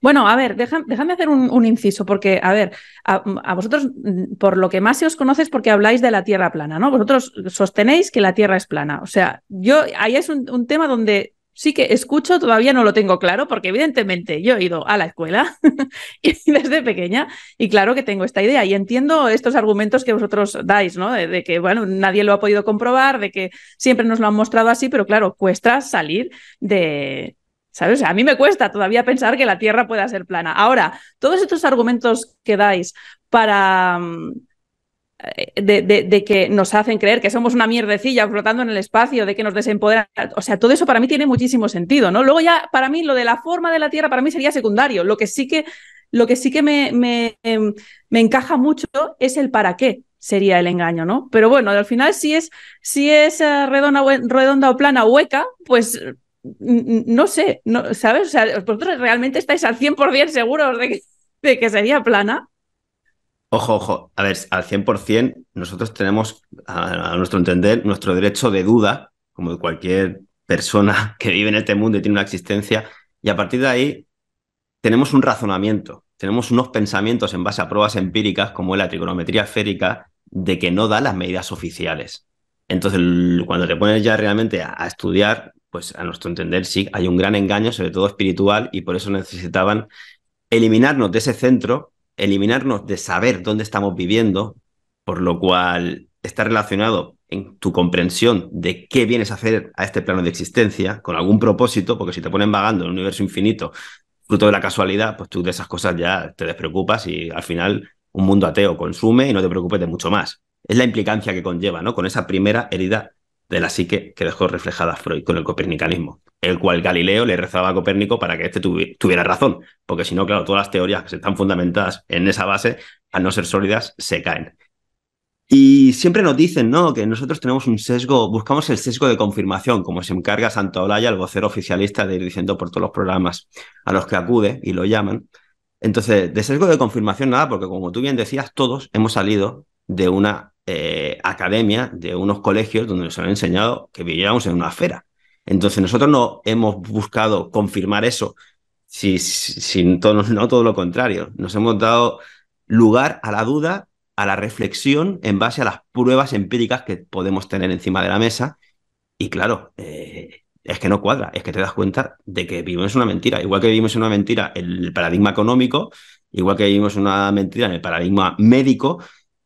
Bueno, a ver, déjame, hacer un, inciso, porque, a ver, a, vosotros, mm, por lo que más se os conoce es porque habláis de la Tierra plana, ¿no? Vosotros sostenéis que la Tierra es plana. O sea, yo, ahí es un tema donde sí que escucho, todavía no lo tengo claro, porque evidentemente yo he ido a la escuela desde pequeña, y claro que tengo esta idea. Y entiendo estos argumentos que vosotros dais, ¿no? De, de, que, bueno, nadie lo ha podido comprobar, de que siempre nos lo han mostrado así, pero claro, cuesta salir de. ¿Sabes? A mí me cuesta todavía pensar que la Tierra pueda ser plana. Ahora, todos estos argumentos que dais para mm, eh, de, que nos hacen creer que somos una mierdecilla flotando en el espacio, de que nos desempoderan. O sea, todo eso para mí tiene muchísimo sentido, ¿no? Luego ya, para mí, lo de la forma de la Tierra, para mí sería secundario. Lo que sí que, lo que, sí que me, me, em, encaja mucho es el para qué sería el engaño, ¿no? Pero bueno, al final si es, si es eh, redonda, redonda o plana hueca, pues eh, no sé, ¿sabes? O sea, vosotros realmente estáis al 100% seguros de de que sería plana. Ojo, ojo, a ver, al 100% nosotros tenemos, a, nuestro entender, nuestro derecho de duda, como cualquier persona que vive en este mundo y tiene una existencia, y a partir de ahí tenemos un razonamiento, tenemos unos pensamientos en base a pruebas empíricas, como la trigonometría esférica, de que no da las medidas oficiales. Entonces, cuando te pones ya realmente a estudiar, pues a nuestro entender sí, hay un gran engaño, sobre todo espiritual, y por eso necesitaban eliminarnos de ese centro eliminarnos de saber dónde estamos viviendo, por lo cual está relacionado en tu comprensión de qué vienes a hacer a este plano de existencia, con algún propósito, porque si te ponen vagando en un universo infinito, fruto de la casualidad, pues tú de esas cosas ya te despreocupas y al final un mundo ateo consume y no te preocupes de mucho más. Es la implicancia que conlleva, ¿no? Con esa primera herida de la psique que dejó reflejada Freud con el copernicanismo el cual Galileo le rezaba a Copérnico para que éste tuviera razón, porque si no, claro, todas las teorías que están fundamentadas en esa base, al no ser sólidas, se caen. Y siempre nos dicen, ¿no? Que nosotros tenemos un sesgo, buscamos el sesgo de confirmación, como se encarga Santa Olaya, el vocero oficialista, de ir diciendo por todos los programas a los que acude y lo llaman. Entonces, de sesgo de confirmación nada, porque como tú bien decías, todos hemos salido de una eh, academia, de unos colegios donde nos han enseñado que vivíamos en una esfera. Entonces nosotros no hemos buscado confirmar eso, si, todo, lo contrario. Nos hemos dado lugar a la duda, a la reflexión en base a las pruebas empíricas que podemos tener encima de la mesa. Y claro, eh, es que no cuadra, es que te das cuenta de que vivimos una mentira. Igual que vivimos una mentira en el paradigma económico, igual que vivimos una mentira en el paradigma médico,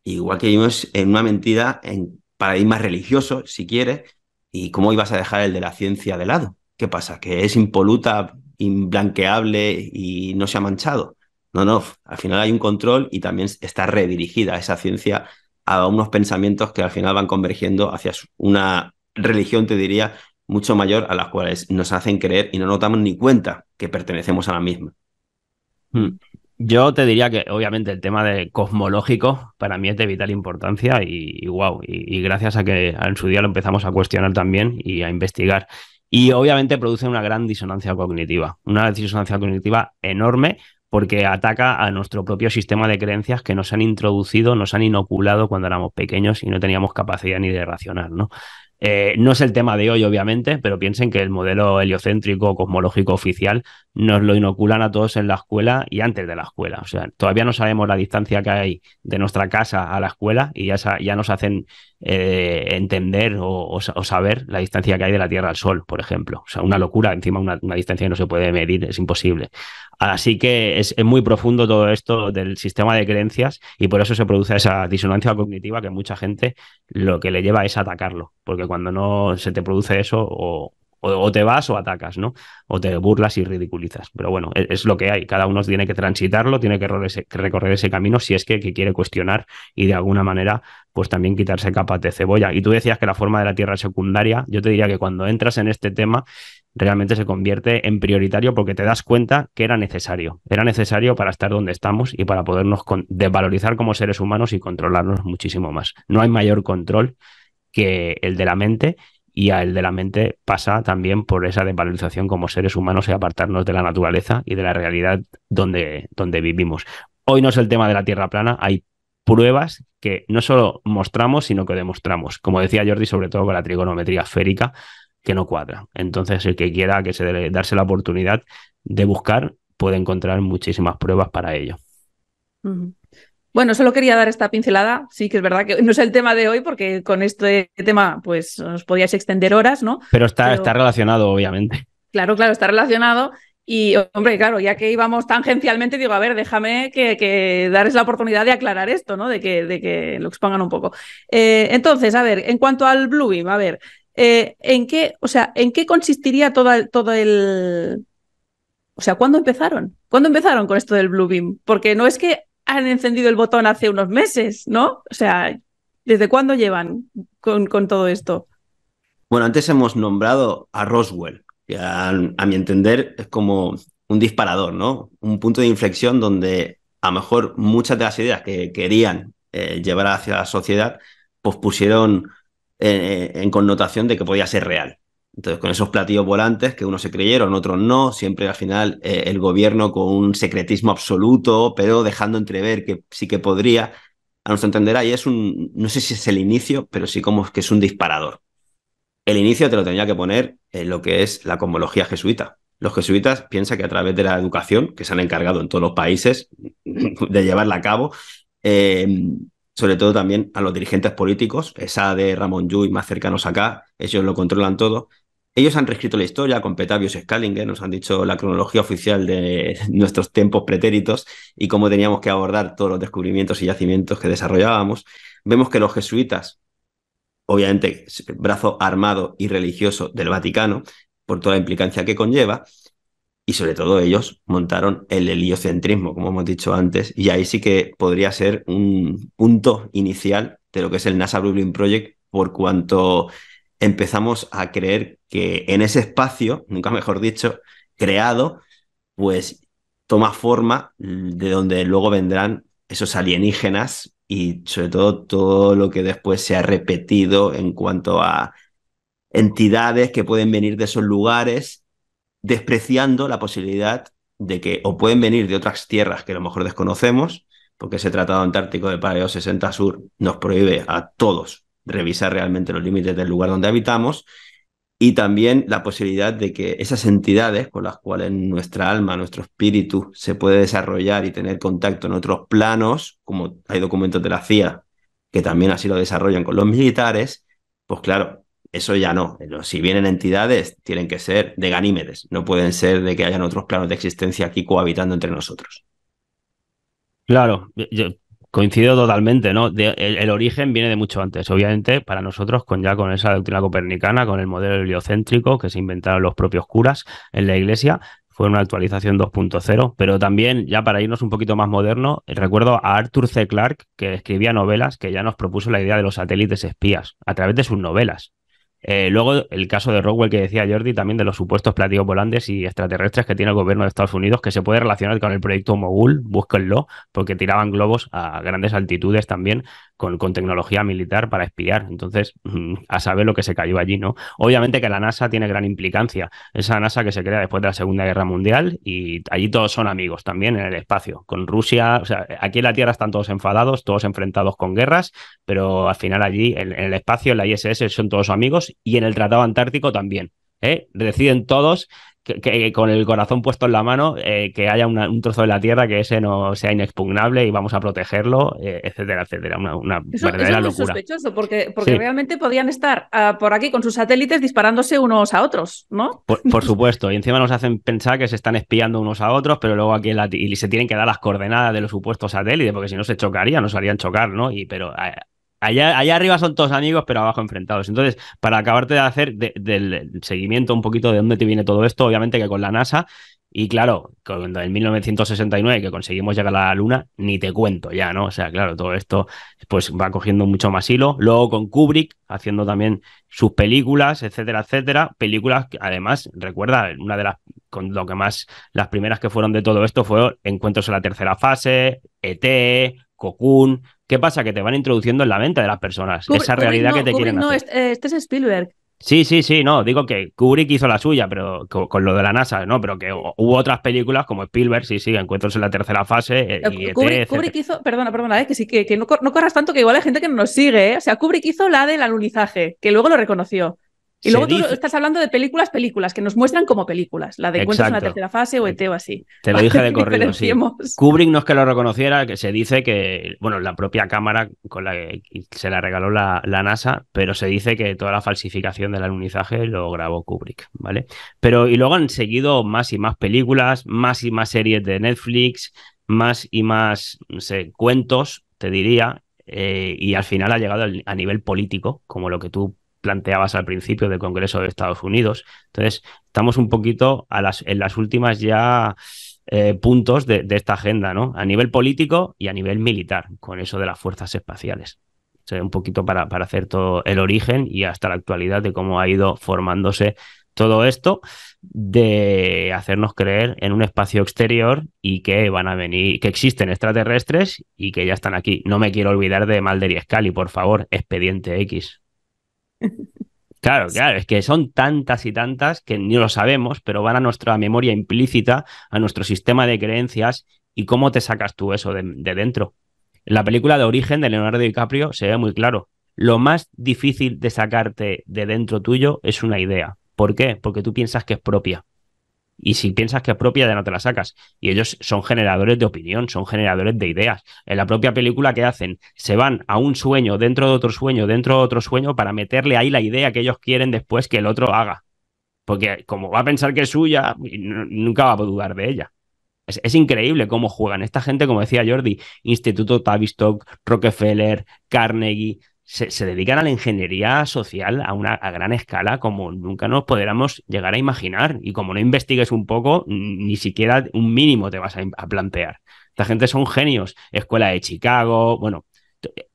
igual que vivimos en una mentira en paradigma religioso, si quieres. ¿Y cómo ibas a dejar el de la ciencia de lado? ¿Qué pasa? ¿Que es impoluta, imblanqueable y no se ha manchado? No, no, al final hay un control y también está redirigida esa ciencia a unos pensamientos que al final van convergiendo hacia una religión, te diría, mucho mayor a las cuales nos hacen creer y no notamos ni cuenta que pertenecemos a la misma. Hmm. Yo te diría que obviamente el tema de cosmológico para mí es de vital importancia y, wow, y, y, gracias a que en su día lo empezamos a cuestionar también y a investigar. Y obviamente produce una gran disonancia cognitiva, una disonancia cognitiva enorme porque ataca a nuestro propio sistema de creencias que nos han introducido, nos han inoculado cuando éramos pequeños y no teníamos capacidad ni de racionar, ¿no? Eh, no es el tema de hoy, obviamente, pero piensen que el modelo heliocéntrico cosmológico oficial nos lo inoculan a todos en la escuela y antes de la escuela. O sea, todavía no sabemos la distancia que hay de nuestra casa a la escuela y ya, ya nos hacen eh, entender o, saber la distancia que hay de la Tierra al Sol, por ejemplo. O sea, una locura, encima una, distancia que no se puede medir, es imposible. Así que es, es, muy profundo todo esto del sistema de creencias y por eso se produce esa disonancia cognitiva que mucha gente lo que le lleva es atacarlo, porque cuando no se te produce eso o, o, te vas o atacas, ¿no? O te burlas y ridiculizas. Pero bueno, e-, es, lo que hay. Cada uno tiene que transitarlo, tiene que recorrer ese camino si es que, quiere cuestionar y de alguna manera, pues también quitarse capa de cebolla. Y tú decías que la forma de la tierra secundaria. Yo te diría que cuando entras en este tema, realmente se convierte en prioritario porque te das cuenta que era necesario. Era necesario para estar donde estamos y para podernos desvalorizar como seres humanos y controlarnos muchísimo más. No hay mayor control que el de la mente y a el de la mente pasa también por esa desvalorización como seres humanos y apartarnos de la naturaleza y de la realidad donde, donde vivimos. Hoy no es el tema de la Tierra plana, hay pruebas que no solo mostramos, sino que demostramos. Como decía Jordi, sobre todo con la trigonometría esférica, que no cuadra. Entonces, el que quiera que se darse la oportunidad de buscar, puede encontrar muchísimas pruebas para ello. Bueno, solo quería dar esta pincelada. Sí, que es verdad que no es el tema de hoy, porque con este tema, pues os podíais extender horas, ¿no? Pero está, está relacionado, obviamente. Claro, claro, está relacionado. Y, hombre, claro, ya que íbamos tangencialmente, digo, a ver, déjame que, que darles la oportunidad de aclarar esto, ¿no? De que, de que lo expongan un poco. Eh, entonces, a ver, en cuanto al Bluebeam, a ver, eh, ¿en qué, o sea, en qué consistiría todo, todo el. O sea, ¿cuándo empezaron? ¿Cuándo empezaron con esto del Bluebeam? Porque no es que han encendido el botón hace unos meses, ¿no? O sea, ¿desde cuándo llevan con, todo esto? Bueno, antes hemos nombrado a Roswell, que a, mi entender es como un disparador, ¿no? Un punto de inflexión donde a lo mejor muchas de las ideas que querían eh, llevar hacia la sociedad, pues pusieron eh, en connotación de que podía ser real. Entonces, con esos platillos volantes que unos se creyeron, otros no, siempre al final eh, el gobierno con un secretismo absoluto, pero dejando entrever que sí que podría, a nuestro entender ahí es un, no sé si es el inicio, pero sí como que es un disparador. El inicio te lo tenía que poner en lo que es la cosmología jesuita. Los jesuitas piensan que a través de la educación, que se han encargado en todos los países de llevarla a cabo, eh, sobre todo también a los dirigentes políticos, esa de Ramón Llull más cercanos acá, ellos lo controlan todo. Ellos han reescrito la historia con Petavius Scalinger, nos han dicho la cronología oficial de nuestros tiempos pretéritos y cómo teníamos que abordar todos los descubrimientos y yacimientos que desarrollábamos. Vemos que los jesuitas, obviamente brazo armado y religioso del Vaticano, por toda la implicancia que conlleva, y sobre todo ellos montaron el heliocentrismo, como hemos dicho antes, y ahí sí que podría ser un punto inicial de lo que es el NASA Blue Project, por cuanto empezamos a creer que en ese espacio, nunca mejor dicho, creado, pues toma forma de donde luego vendrán esos alienígenas y sobre todo todo lo que después se ha repetido en cuanto a entidades que pueden venir de esos lugares despreciando la posibilidad de que o pueden venir de otras tierras que a lo mejor desconocemos, porque ese Tratado Antártico de Pareo 60 Sur nos prohíbe a todos revisar realmente los límites del lugar donde habitamos, y también la posibilidad de que esas entidades con las cuales nuestra alma, nuestro espíritu se puede desarrollar y tener contacto en otros planos, como hay documentos de la CIA que también así lo desarrollan con los militares, pues claro, eso ya no. Si vienen entidades, tienen que ser de Ganímedes. No pueden ser de que hayan otros planos de existencia aquí cohabitando entre nosotros. Claro, coincido totalmente, ¿no? el, origen viene de mucho antes. Obviamente, para nosotros, con ya con esa doctrina copernicana, con el modelo heliocéntrico que se inventaron los propios curas en la iglesia, fue una actualización 2.0, pero también, ya para irnos un poquito más moderno, recuerdo a Arthur C. Clarke, que escribía novelas, que ya nos propuso la idea de los satélites espías a través de sus novelas. Eh, luego, el caso de Rockwell que decía Jordi, también de los supuestos platillos volantes y extraterrestres que tiene el gobierno de Estados Unidos, que se puede relacionar con el proyecto Mogul, búsquenlo, porque tiraban globos a grandes altitudes también con, tecnología militar para espiar. Entonces, mm, a saber lo que se cayó allí, ¿no? Obviamente que la NASA tiene gran implicancia. Esa NASA que se crea después de la Segunda Guerra Mundial y allí todos son amigos también en el espacio. Con Rusia, o sea, aquí en la Tierra están todos enfadados, todos enfrentados con guerras, pero al final allí, en, el espacio, en la ISS, son todos amigos y en el Tratado Antártico también. ¿eh? Deciden todos que, con el corazón puesto en la mano, eh, que haya un trozo de la tierra que ese no sea inexpugnable y vamos a protegerlo, eh, etcétera, etcétera. Una, es sospechoso, porque, porque realmente podían estar ah, por aquí con sus satélites disparándose unos a otros, ¿no? Por, supuesto, y encima nos hacen pensar que se están espiando unos a otros, pero luego aquí la, y se tienen que dar las coordenadas de los supuestos satélites, porque si no se chocarían, nos harían chocar, ¿no? Y pero eh, Allá, arriba son todos amigos, pero abajo enfrentados. Entonces, para acabarte de hacer del seguimiento un poquito de dónde te viene todo esto, obviamente que con la NASA, y claro, cuando en 1969 que conseguimos llegar a la Luna, ni te cuento ya, ¿no? O sea, claro, todo esto pues va cogiendo mucho más hilo. Luego con Kubrick, haciendo también sus películas, etcétera, etcétera. Películas que además, recuerda, una de las, con lo que más, las primeras que fueron de todo esto fue Encuentros en la tercera fase, ET, Cocoon, ¿Qué pasa? Que te van introduciendo en la mente de las personas, esa realidad que te quieren no, hacer. este es Spielberg. Sí, sí, sí, no, digo que Kubrick hizo la suya, pero con, lo de la NASA, ¿no? Pero que hubo otras películas como Spielberg, sí, sí, Encuentros en la tercera fase. Eh, eh, y e e, Kubrick, hizo, perdona, perdona, eh, que sí, que, no, no, corras tanto, que igual hay gente que no nos sigue, ¿eh? O sea, Kubrick hizo la del alunizaje, que luego lo reconoció. Y luego tú estás hablando de películas, películas, que nos muestran como películas, la de Cuentos en la Tercera Fase o ET o así. Te lo dije de corrido, sí. Kubrick no es que lo reconociera, que se dice que, bueno, la propia cámara con la que se la regaló la, NASA, pero se dice que toda la falsificación del alunizaje lo grabó Kubrick, ¿vale? Pero, y luego han seguido más y más películas, más y más series de Netflix, más y más, no sé, cuentos, te diría, eh, y al final ha llegado a nivel político, como lo que tú planteabas al principio del Congreso de Estados Unidos. Entonces, estamos un poquito en las últimas ya eh, puntos de, esta agenda, ¿no? A nivel político y a nivel militar, con eso de las fuerzas espaciales. un poquito para, para hacer todo el origen y hasta la actualidad de cómo ha ido formándose todo esto de hacernos creer en un espacio exterior y que van a venir, que existen extraterrestres y que ya están aquí. No me quiero olvidar de Malder y Scali, por favor, expediente X. Claro, claro, es que son tantas y tantas que ni lo sabemos, pero van a nuestra memoria implícita, a nuestro sistema de creencias y cómo te sacas tú eso de, dentro. En la película de origen de Leonardo DiCaprio se ve muy claro. Lo más difícil de sacarte de dentro tuyo es una idea. ¿Por qué? Porque tú piensas que es propia y si piensas que es propia ya no te la sacas. Y ellos son generadores de opinión, son generadores de ideas. En la propia película que hacen, se van a un sueño, dentro de otro sueño, dentro de otro sueño, para meterle ahí la idea que ellos quieren después que el otro haga. Porque como va a pensar que es suya, nunca va a dudar de ella. Es, es, increíble cómo juegan. Esta gente, como decía Jordi, Instituto Tavistock, Rockefeller, Carnegie, se, dedican a la ingeniería social a una a gran escala como nunca nos podríamos llegar a imaginar. Y como no investigues un poco, ni siquiera un mínimo te vas a, plantear. Esta gente son genios. Escuela de Chicago, bueno,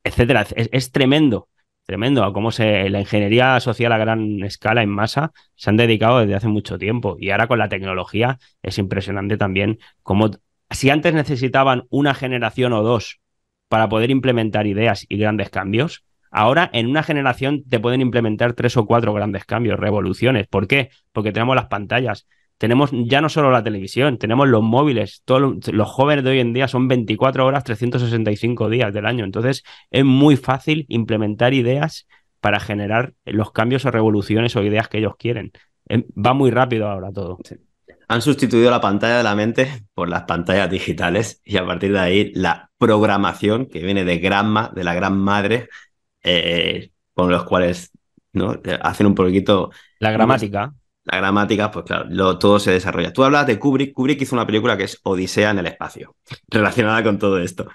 etcétera. Es, tremendo, tremendo a cómo se, la ingeniería social a gran escala, en masa, se han dedicado desde hace mucho tiempo. Y ahora con la tecnología es impresionante también cómo si antes necesitaban una generación o dos para poder implementar ideas y grandes cambios, Ahora, en una generación te pueden implementar tres o cuatro grandes cambios, revoluciones. ¿Por qué? Porque tenemos las pantallas, tenemos ya no solo la televisión, tenemos los móviles. los jóvenes de hoy en día son 24 horas, 365 días del año. Entonces, es muy fácil implementar ideas para generar los cambios o revoluciones o ideas que ellos quieren. Eh, va muy rápido ahora todo. Han sustituido la pantalla de la mente por las pantallas digitales y a partir de ahí la programación que viene de granma, de la gran madre, eh, con los cuales ¿no? hacen un poquito... La gramática. la gramática, pues claro, todo se desarrolla. Tú hablas de Kubrick. Kubrick hizo una película que es Odisea en el espacio, relacionada con todo esto.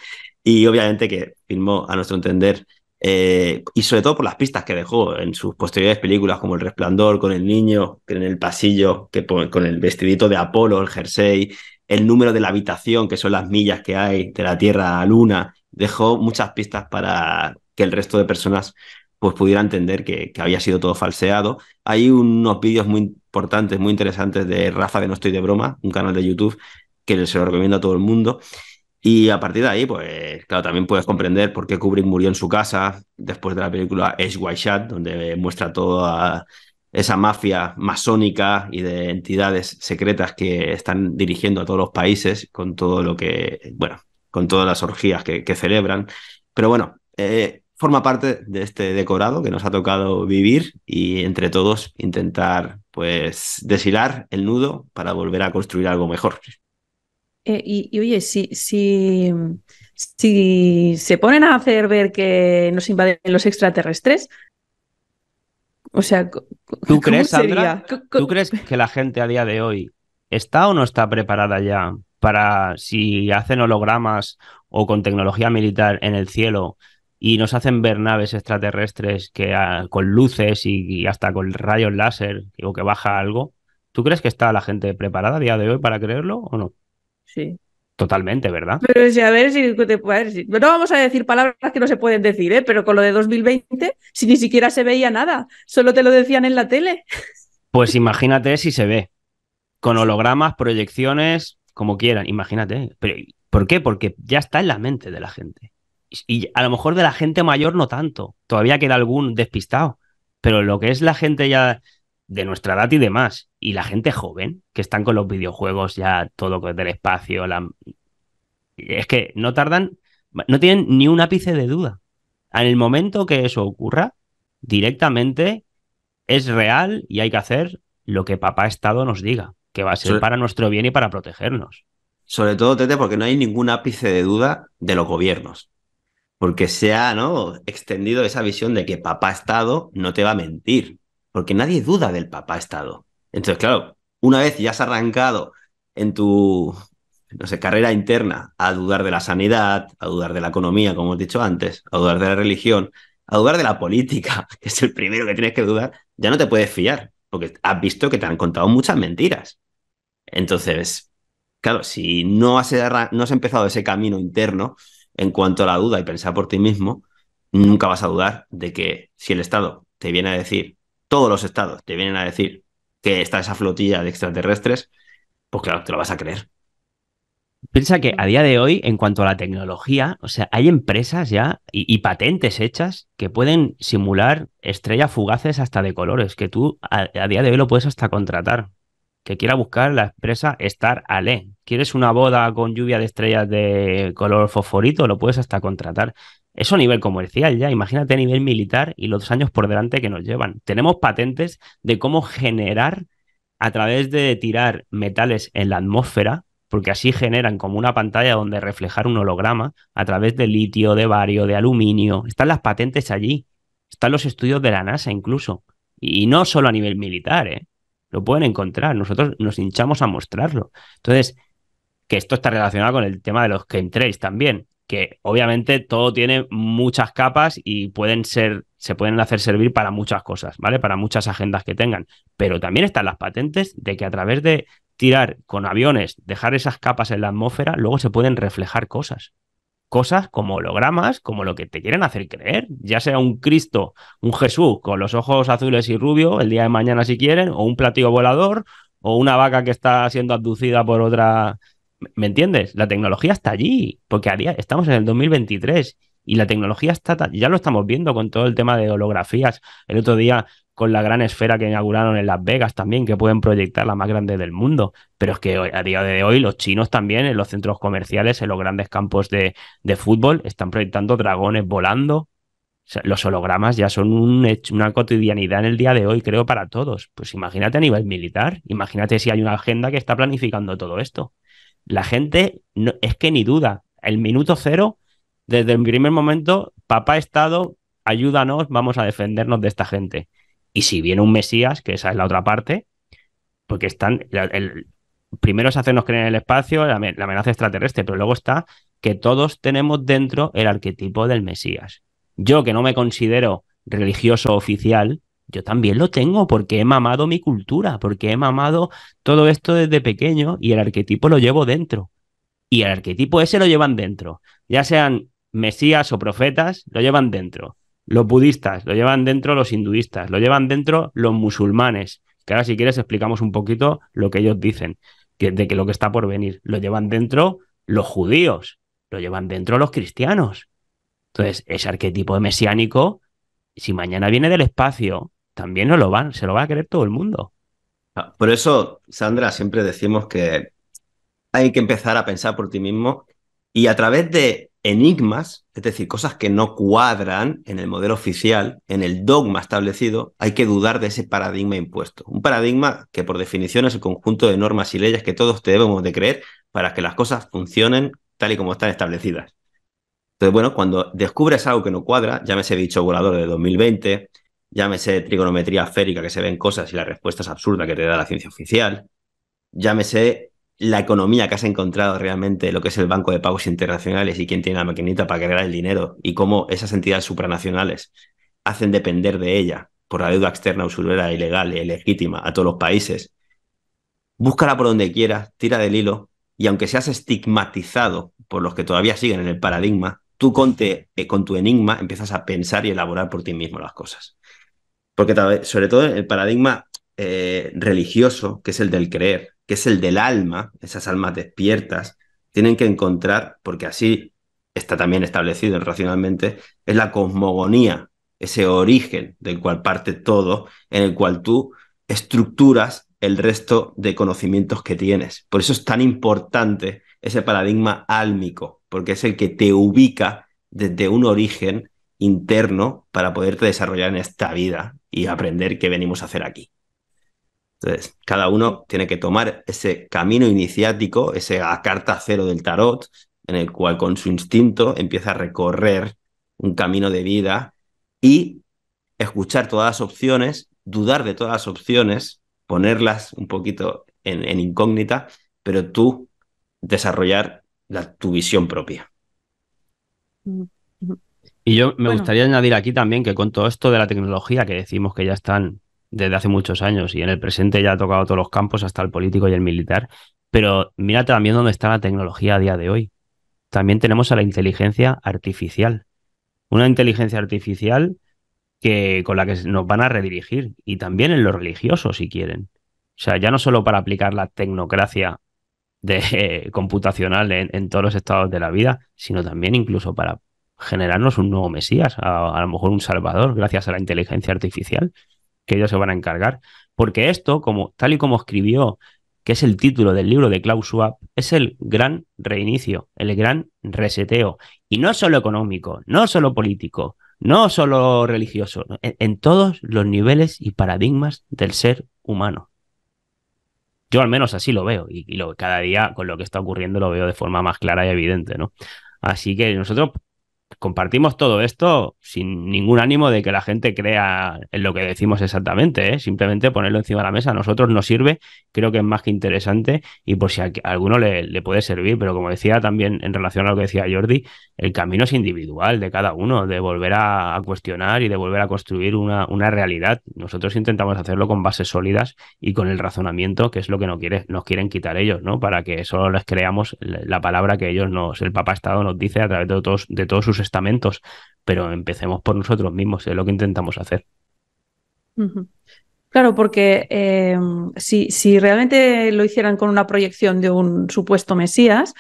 Y obviamente que filmó, a nuestro entender, eh, y sobre todo por las pistas que dejó en sus posteriores películas, como El Resplandor, con el niño en el pasillo, que con el vestidito de Apolo, el jersey, el número de la habitación, que son las millas que hay de la Tierra a la Luna, dejó muchas pistas para el resto de personas pues pudiera entender que, había sido todo falseado. Hay unos vídeos muy importantes, muy interesantes de Rafa, de No Estoy de Broma, un canal de YouTube que se lo recomiendo a todo el mundo. Y a partir de ahí, pues claro, también puedes comprender por qué Kubrick murió en su casa después de la película Edge White Shot, donde muestra toda esa mafia masónica y de entidades secretas que están dirigiendo a todos los países con todo lo que, bueno, con todas las orgías que, celebran. Pero bueno, eh, forma parte de este decorado que nos ha tocado vivir y entre todos intentar pues deshilar el nudo para volver a construir algo mejor. Eh, y, oye, si, si, si se ponen a hacer ver que nos invaden los extraterrestres, o sea, ¿tú crees, Sandra, ¿tú crees que la gente a día de hoy está o no está preparada ya para si hacen hologramas o con tecnología militar en el cielo, y nos hacen ver naves extraterrestres que ah, con luces y, hasta con rayos láser o que baja algo. ¿Tú crees que está la gente preparada a día de hoy para creerlo o no? Sí. Totalmente, ¿verdad? Pero si, a ver si te No vamos a decir palabras que no se pueden decir, ¿eh? pero con lo de 2020, si ni siquiera se veía nada, solo te lo decían en la tele. Pues imagínate si se ve. Con hologramas, proyecciones, como quieran, imagínate. ¿Por qué? Porque ya está en la mente de la gente y a lo mejor de la gente mayor no tanto, todavía queda algún despistado, pero lo que es la gente ya de nuestra edad y demás, y la gente joven, que están con los videojuegos ya todo del espacio, la... es que no tardan, no tienen ni un ápice de duda. En el momento que eso ocurra, directamente es real y hay que hacer lo que papá Estado nos diga, que va a ser para nuestro bien y para protegernos. Sobre todo, Tete, porque no hay ningún ápice de duda de los gobiernos porque se ha ¿no? extendido esa visión de que papá Estado no te va a mentir, porque nadie duda del papá Estado. Entonces, claro, una vez ya has arrancado en tu no sé, carrera interna a dudar de la sanidad, a dudar de la economía, como he dicho antes, a dudar de la religión, a dudar de la política, que es el primero que tienes que dudar, ya no te puedes fiar, porque has visto que te han contado muchas mentiras. Entonces, claro, si no no has empezado ese camino interno, en cuanto a la duda y pensar por ti mismo, nunca vas a dudar de que si el Estado te viene a decir, todos los estados te vienen a decir que está esa flotilla de extraterrestres, pues claro, te lo vas a creer. Piensa que a mm. día de hoy, en cuanto a la tecnología, o sea, hay empresas ya y, patentes hechas que pueden simular estrellas fugaces hasta de colores, que tú a, día de hoy lo puedes hasta contratar. Que quiera buscar la empresa Star Ale, ¿Quieres una boda con lluvia de estrellas de color fosforito? Lo puedes hasta contratar. Eso a nivel comercial ya, imagínate a nivel militar y los años por delante que nos llevan. Tenemos patentes de cómo generar a través de tirar metales en la atmósfera, porque así generan como una pantalla donde reflejar un holograma a través de litio, de bario, de aluminio. Están las patentes allí, están los estudios de la NASA incluso. Y no solo a nivel militar, ¿eh? lo pueden encontrar, nosotros nos hinchamos a mostrarlo. Entonces, que esto está relacionado con el tema de los que entréis también, que obviamente todo tiene muchas capas y pueden ser, se pueden hacer servir para muchas cosas, ¿vale? Para muchas agendas que tengan. Pero también están las patentes de que a través de tirar con aviones, dejar esas capas en la atmósfera, luego se pueden reflejar cosas. Cosas como hologramas, como lo que te quieren hacer creer, ya sea un Cristo, un Jesús con los ojos azules y rubio el día de mañana si quieren, o un platillo volador, o una vaca que está siendo abducida por otra ¿Me entiendes? La tecnología está allí, porque estamos en el 2023 y la tecnología está, ya lo estamos viendo con todo el tema de holografías. El otro día con la gran esfera que inauguraron en Las Vegas también, que pueden proyectar la más grande del mundo. Pero es que a día de hoy los chinos también en los centros comerciales, en los grandes campos de, fútbol, están proyectando dragones volando. los hologramas ya son una cotidianidad en el día de hoy, creo, para todos. Pues imagínate a nivel militar, imagínate si hay una agenda que está planificando todo esto. La gente no, es que ni duda. El minuto cero, desde el primer momento, papá Estado, ayúdanos, vamos a defendernos de esta gente. Y si viene un Mesías, que esa es la otra parte, porque están. El, primero es hacernos creer en el espacio, la amenaza extraterrestre, pero luego está que todos tenemos dentro el arquetipo del Mesías. Yo, que no me considero religioso oficial, yo también lo tengo porque he mamado mi cultura, porque he mamado todo esto desde pequeño y el arquetipo lo llevo dentro. Y el arquetipo ese lo llevan dentro, ya sean mesías o profetas, lo llevan dentro. Los budistas, lo llevan dentro los hinduistas, lo llevan dentro los musulmanes, que ahora si quieres explicamos un poquito lo que ellos dicen, que, de que lo que está por venir, lo llevan dentro los judíos, lo llevan dentro los cristianos. Entonces, ese arquetipo de mesiánico, si mañana viene del espacio, también no lo van, se lo va a creer todo el mundo. Ah, por eso, Sandra, siempre decimos que hay que empezar a pensar por ti mismo y a través de enigmas, es decir, cosas que no cuadran en el modelo oficial, en el dogma establecido, hay que dudar de ese paradigma impuesto. Un paradigma que por definición es el conjunto de normas y leyes que todos debemos de creer para que las cosas funcionen tal y como están establecidas. Entonces, bueno, cuando descubres algo que no cuadra, ya me he dicho volador de 2020, llámese trigonometría esférica, que se ven cosas y la respuesta es absurda que te da la ciencia oficial, llámese la economía que has encontrado realmente, lo que es el banco de pagos internacionales y quién tiene la maquinita para crear el dinero y cómo esas entidades supranacionales hacen depender de ella por la deuda externa usurera ilegal e ilegítima a todos los países. Búscala por donde quieras, tira del hilo y aunque seas estigmatizado por los que todavía siguen en el paradigma, tú eh, con, tu enigma empiezas a pensar y elaborar por ti mismo las cosas. Porque sobre todo el paradigma eh, religioso, que es el del creer, que es el del alma, esas almas despiertas, tienen que encontrar, porque así está también establecido racionalmente, es la cosmogonía, ese origen del cual parte todo, en el cual tú estructuras el resto de conocimientos que tienes. Por eso es tan importante ese paradigma álmico, porque es el que te ubica desde un origen interno para poderte desarrollar en esta vida y aprender qué venimos a hacer aquí. Entonces, cada uno tiene que tomar ese camino iniciático, esa carta cero del tarot, en el cual con su instinto empieza a recorrer un camino de vida y escuchar todas las opciones, dudar de todas las opciones, ponerlas un poquito en, en incógnita, pero tú desarrollar tu visión propia. Y yo me gustaría añadir aquí también que con todo esto de la tecnología que decimos que ya están desde hace muchos años y en el presente ya ha tocado todos los campos, hasta el político y el militar, pero mira también dónde está la tecnología a día de hoy. También tenemos a la inteligencia artificial. Una inteligencia artificial que, con la que nos van a redirigir y también en lo religioso si quieren. O sea, ya no solo para aplicar la tecnocracia de, computacional en, todos los estados de la vida, sino también incluso para generarnos un nuevo Mesías, a, lo mejor un Salvador, gracias a la inteligencia artificial, que ellos se van a encargar. Porque esto, como, tal y como escribió, que es el título del libro de Klaus Schwab, es el gran reinicio, el gran reseteo. Y no solo económico, no solo político, no solo religioso, en todos los niveles y paradigmas del ser humano. Yo al menos así lo veo y, cada día con lo que está ocurriendo lo veo de forma más clara y evidente, ¿no? Así que nosotros compartimos todo esto sin ningún ánimo de que la gente crea en lo que decimos exactamente, ¿eh? simplemente ponerlo encima de la mesa. A nosotros nos sirve, creo que es más que interesante y por si a alguno le, puede servir, pero como decía también en relación a lo que decía Jordi, el camino es individual de cada uno, de volver a, cuestionar y de volver a construir una, una, realidad. Nosotros intentamos hacerlo con bases sólidas y con el razonamiento, que es lo que nos, quiere, nos quieren quitar ellos, ¿no? Para que solo les creamos la palabra que ellos nos, el Papa Estado nos dice a través de todos, de todos sus estamentos, pero empecemos por nosotros mismos, es lo que intentamos hacer. Claro, porque em, si, si realmente lo hicieran con una proyección de un supuesto Mesías,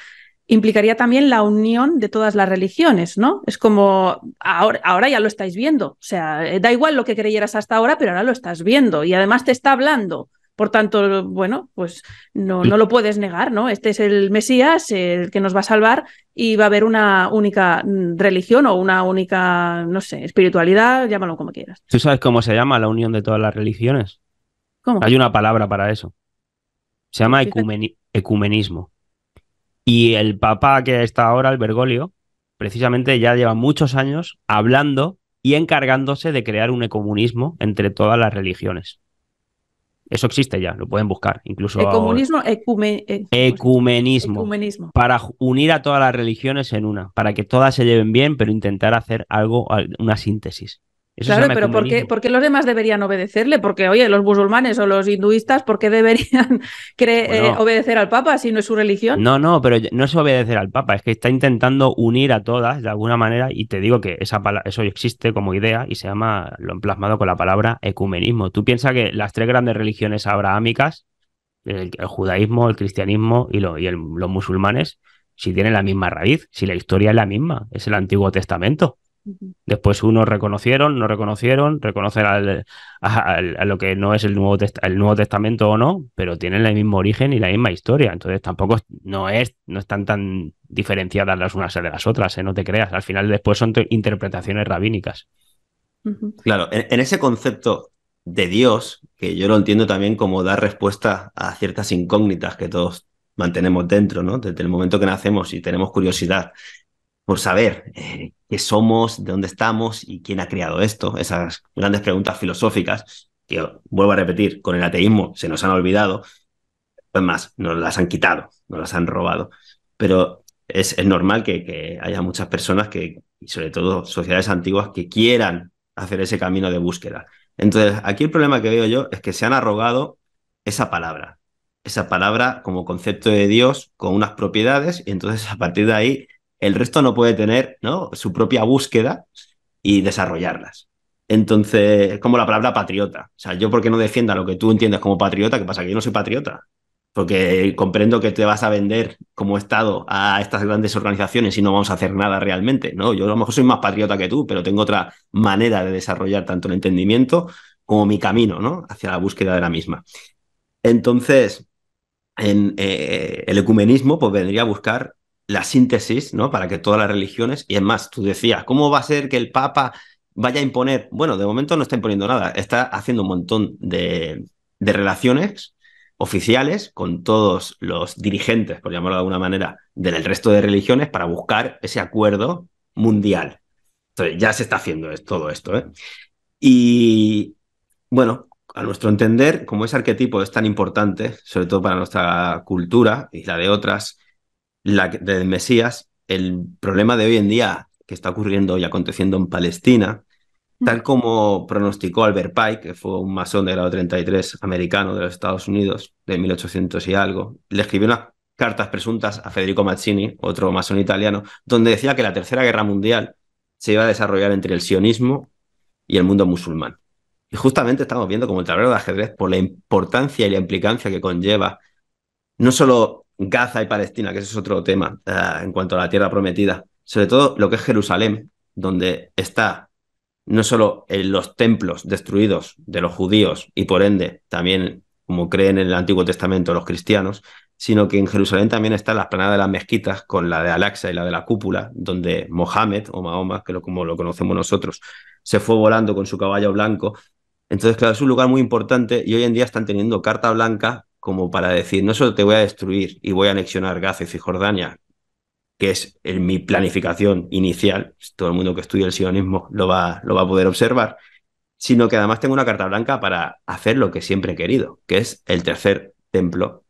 implicaría también la unión de todas las religiones, ¿no? Es como, ahora, ahora, ya lo estáis viendo, o sea, eh, da igual lo que creyeras hasta ahora, pero ahora lo estás viendo y además te está hablando. Por tanto, bueno, pues no, lo puedes negar, ¿no? Este es el Mesías, el que nos va a salvar y va a haber una única religión o una única, no sé, espiritualidad, llámalo como quieras. ¿Tú sabes cómo se llama la unión de todas las religiones? ¿Cómo? Hay una palabra para eso. Se llama ecumenismo. Y el papa que está ahora, el Bergoglio, precisamente ya lleva muchos años hablando y encargándose de crear un ecumenismo entre todas las religiones. Eso existe ya, lo pueden buscar. Incluso Ecumenismo, eh, ecumenismo, ecumenismo. Para unir a todas las religiones en una, para que todas se lleven bien, pero intentar hacer algo, una síntesis claro, pero ¿por qué, qué, los demás deberían obedecerle? Porque, oye, los musulmanes o los hinduistas, ¿por qué deberían eh, obedecer al Papa si no es su religión? No, no, pero no es obedecer al Papa, es que está intentando unir a todas de alguna manera y te digo que esa eso existe como idea y se llama, lo han plasmado con la palabra ecumenismo. Tú piensas que las tres grandes religiones abrahámicas, el, judaísmo, el cristianismo y, los musulmanes, si tienen la misma raíz, si la historia es la misma, es el Antiguo Testamento. Después unos reconocieron, no reconocieron, reconocer al, a, lo que no es el Nuevo, Testamento o no, pero tienen el mismo origen y la misma historia. Entonces tampoco no, es, no están tan diferenciadas las unas de las otras, ¿eh? no te creas. Al final después son interpretaciones rabínicas. Claro, en, en, ese concepto de Dios, que yo lo entiendo también como dar respuesta a ciertas incógnitas que todos mantenemos dentro, ¿no? Desde el momento que nacemos y tenemos curiosidad por saber eh, qué somos, de dónde estamos y quién ha creado esto, esas grandes preguntas filosóficas que, vuelvo a repetir, con el ateísmo se nos han olvidado, Además, más, nos las han quitado, nos las han robado. Pero es, normal que, haya muchas personas que, y sobre todo sociedades antiguas, que quieran hacer ese camino de búsqueda. Entonces, aquí el problema que veo yo es que se han arrogado esa palabra, esa palabra como concepto de Dios con unas propiedades, y entonces a partir de ahí el resto no puede tener ¿no? su propia búsqueda y desarrollarlas. Entonces, es como la palabra patriota. O sea, yo porque no defienda lo que tú entiendes como patriota, ¿qué pasa? Que yo no soy patriota. Porque comprendo que te vas a vender como Estado a estas grandes organizaciones y no vamos a hacer nada realmente. No, yo a lo mejor soy más patriota que tú, pero tengo otra manera de desarrollar tanto el entendimiento como mi camino, ¿no? Hacia la búsqueda de la misma. Entonces, en, eh, el ecumenismo pues, vendría a buscar la síntesis, ¿no? Para que todas las religiones, y es más, tú decías, ¿cómo va a ser que el Papa vaya a imponer? Bueno, de momento no está imponiendo nada, está haciendo un montón de, de relaciones oficiales con todos los dirigentes, por llamarlo de alguna manera, del resto de religiones para buscar ese acuerdo mundial. Entonces, ya se está haciendo todo esto. ¿eh? Y bueno, a nuestro entender, como ese arquetipo es tan importante, sobre todo para nuestra cultura y la de otras, la del Mesías, el problema de hoy en día que está ocurriendo y aconteciendo en Palestina, tal como pronosticó Albert Pike, que fue un masón de grado 33 americano de los Estados Unidos, de 1800 y algo, le escribió unas cartas presuntas a Federico Mazzini, otro masón italiano, donde decía que la Tercera Guerra Mundial se iba a desarrollar entre el sionismo y el mundo musulmán. Y justamente estamos viendo como el tablero de ajedrez, por la importancia y la implicancia que conlleva, no solo Gaza y Palestina, que ese es otro tema eh, en cuanto a la tierra prometida, sobre todo lo que es Jerusalén, donde está no solo en eh, los templos destruidos de los judíos y por ende también como creen en el Antiguo Testamento los cristianos, sino que en Jerusalén también está la planadas de las mezquitas con la de al y la de la cúpula, donde Mohammed o Mahoma, que como lo conocemos nosotros, se fue volando con su caballo blanco. Entonces, claro, es un lugar muy importante y hoy en día están teniendo carta blanca como para decir, no solo te voy a destruir y voy a anexionar Gaza y Cisjordania, que es en mi planificación inicial, todo el mundo que estudia el sionismo lo va, lo va a poder observar, sino que además tengo una carta blanca para hacer lo que siempre he querido, que es el tercer templo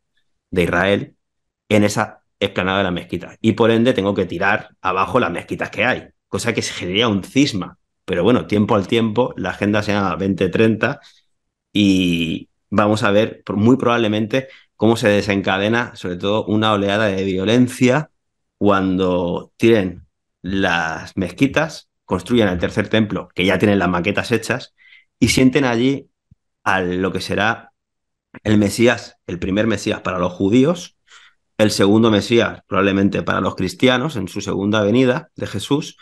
de Israel en esa explanada de la mezquita. Y por ende tengo que tirar abajo las mezquitas que hay, cosa que se generaría un cisma. Pero bueno, tiempo al tiempo, la agenda se llama 2030 y, vamos a ver muy probablemente cómo se desencadena sobre todo una oleada de violencia cuando tienen las mezquitas, construyen el tercer templo, que ya tienen las maquetas hechas, y sienten allí a lo que será el Mesías, el primer Mesías para los judíos, el segundo Mesías probablemente para los cristianos en su segunda venida de Jesús,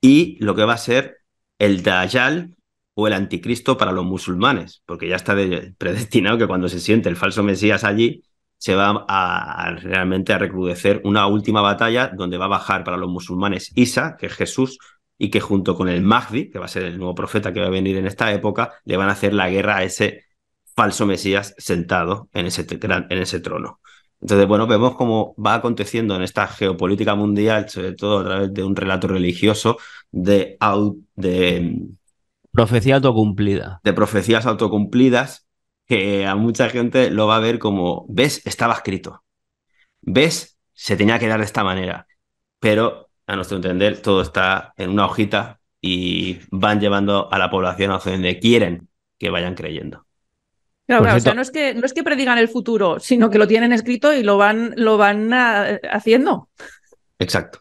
y lo que va a ser el Dayal o el anticristo para los musulmanes, porque ya está predestinado que cuando se siente el falso Mesías allí, se va a, realmente a recrudecer una última batalla donde va a bajar para los musulmanes Isa, que es Jesús, y que junto con el Mahdi, que va a ser el nuevo profeta que va a venir en esta época, le van a hacer la guerra a ese falso Mesías sentado en ese, en ese trono. Entonces, bueno, vemos cómo va aconteciendo en esta geopolítica mundial, sobre todo a través de un relato religioso, de, de Profecía autocumplida. De profecías autocumplidas que a mucha gente lo va a ver como, ves, estaba escrito. Ves, se tenía que dar de esta manera. Pero, a nuestro entender, todo está en una hojita y van llevando a la población a donde quieren que vayan creyendo. Claro, o sea, no es, que, no es que predigan el futuro, sino que lo tienen escrito y lo van, lo van eh, haciendo. Exacto.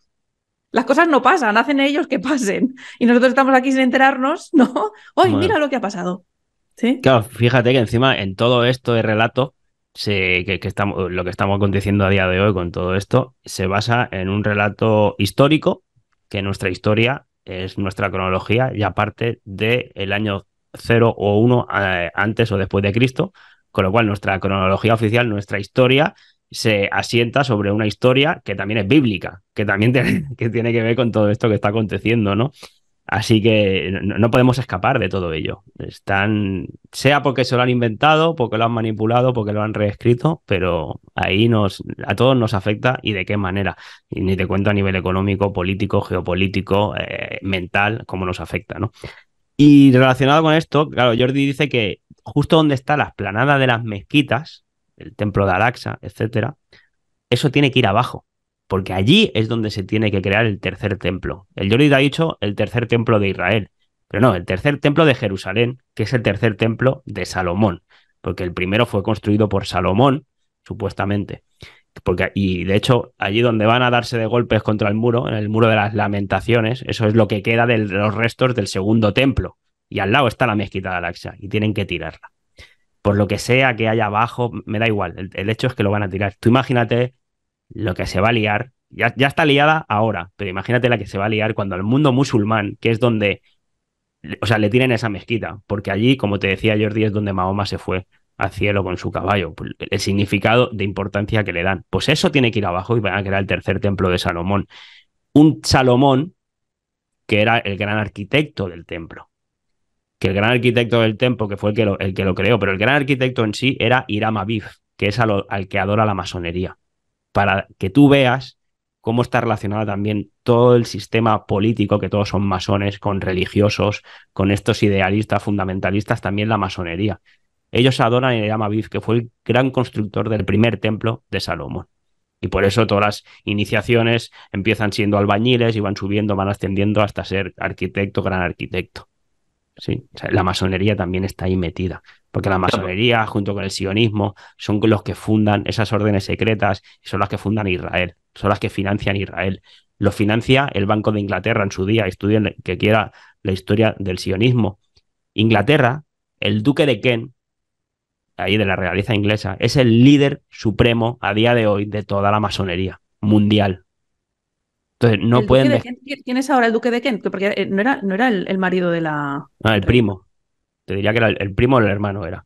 Las cosas no pasan, hacen ellos que pasen. Y nosotros estamos aquí sin enterarnos, ¿no? Hoy mira lo que ha pasado. ¿Sí? Claro, fíjate que encima en todo esto de relato, que, estamos, lo que estamos aconteciendo a día de hoy con todo esto, se basa en un relato histórico, que nuestra historia es nuestra cronología y aparte del el año 0 o 1 eh, antes o después de Cristo, con lo cual nuestra cronología oficial, nuestra historia, se asienta sobre una historia que también es bíblica, que también tiene que, tiene que ver con todo esto que está aconteciendo, ¿no? Así que no, podemos escapar de todo ello. Están, sea porque se lo han inventado, porque lo han manipulado, porque lo han reescrito, pero ahí nos, a todos nos afecta y de qué manera. Y ni te cuento a nivel económico, político, geopolítico, eh, mental, cómo nos afecta, ¿no? Y relacionado con esto, claro, Jordi dice que justo donde está la esplanada de las mezquitas, el templo de Araxa, etcétera, eso tiene que ir abajo, porque allí es donde se tiene que crear el tercer templo. El Yorid ha dicho el tercer templo de Israel, pero no, el tercer templo de Jerusalén, que es el tercer templo de Salomón, porque el primero fue construido por Salomón, supuestamente. Porque, y de hecho, allí donde van a darse de golpes contra el muro, en el muro de las lamentaciones, eso es lo que queda de los restos del segundo templo. Y al lado está la mezquita de Araxa, y tienen que tirarla por lo que sea que haya abajo, me da igual. El, hecho es que lo van a tirar. Tú imagínate lo que se va a liar. Ya, ya está liada ahora, pero imagínate la que se va a liar cuando al mundo musulmán, que es donde, o sea, le tienen esa mezquita, porque allí, como te decía Jordi, es donde Mahoma se fue al cielo con su caballo, pues, el significado de importancia que le dan. Pues eso tiene que ir abajo y van a crear el tercer templo de Salomón. Un Salomón que era el gran arquitecto del templo que el gran arquitecto del templo, que fue el que lo, el que lo creó, pero el gran arquitecto en sí era Hiram Aviv, que es al que adora la masonería, para que tú veas cómo está relacionado también todo el sistema político, que todos son masones, con religiosos, con estos idealistas, fundamentalistas, también la masonería. Ellos adoran a Hiram Abif, que fue el gran constructor del primer templo de Salomón. Y por eso todas las iniciaciones empiezan siendo albañiles y van subiendo, van ascendiendo hasta ser arquitecto, gran arquitecto la masonería también está ahí metida, porque la masonería junto con el sionismo son los que fundan esas órdenes secretas y son las que fundan Israel, son las que financian Israel. Lo financia el Banco de Inglaterra en su día, estudien que quiera la historia del sionismo. Inglaterra, el duque de Kent, ahí de la realeza inglesa, es el líder supremo a día de hoy de toda la masonería mundial. Entonces, no pueden. De ¿Quién es ahora el duque de Kent? Porque eh, no era, no era el, marido de la. Ah, el primo. Te diría que era el, primo o el hermano era.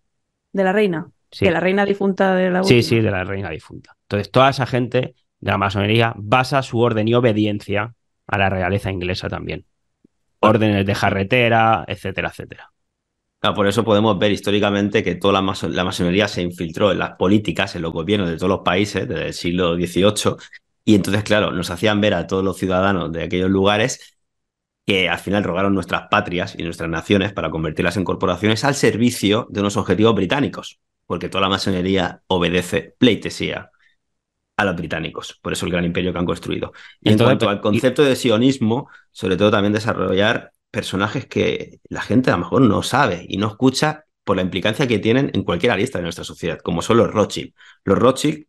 De la reina. Sí. De la reina difunta de la. Sí, sí, de la reina difunta. Entonces, toda esa gente de la masonería basa su orden y obediencia a la realeza inglesa también. Órdenes de jarretera, etcétera, etcétera. por eso podemos ver históricamente que toda la, la, masonería se infiltró en las políticas, en los gobiernos de todos los países desde el siglo XVIII y entonces, claro, nos hacían ver a todos los ciudadanos de aquellos lugares que al final rogaron nuestras patrias y nuestras naciones para convertirlas en corporaciones al servicio de unos objetivos británicos, porque toda la masonería obedece pleitesía a los británicos, por eso el gran imperio que han construido. Y en cuanto al concepto de sionismo, sobre todo también desarrollar personajes que la gente a lo mejor no sabe y no escucha por la implicancia que tienen en cualquier arista de nuestra sociedad, como son los Rothschild. Los Rothschild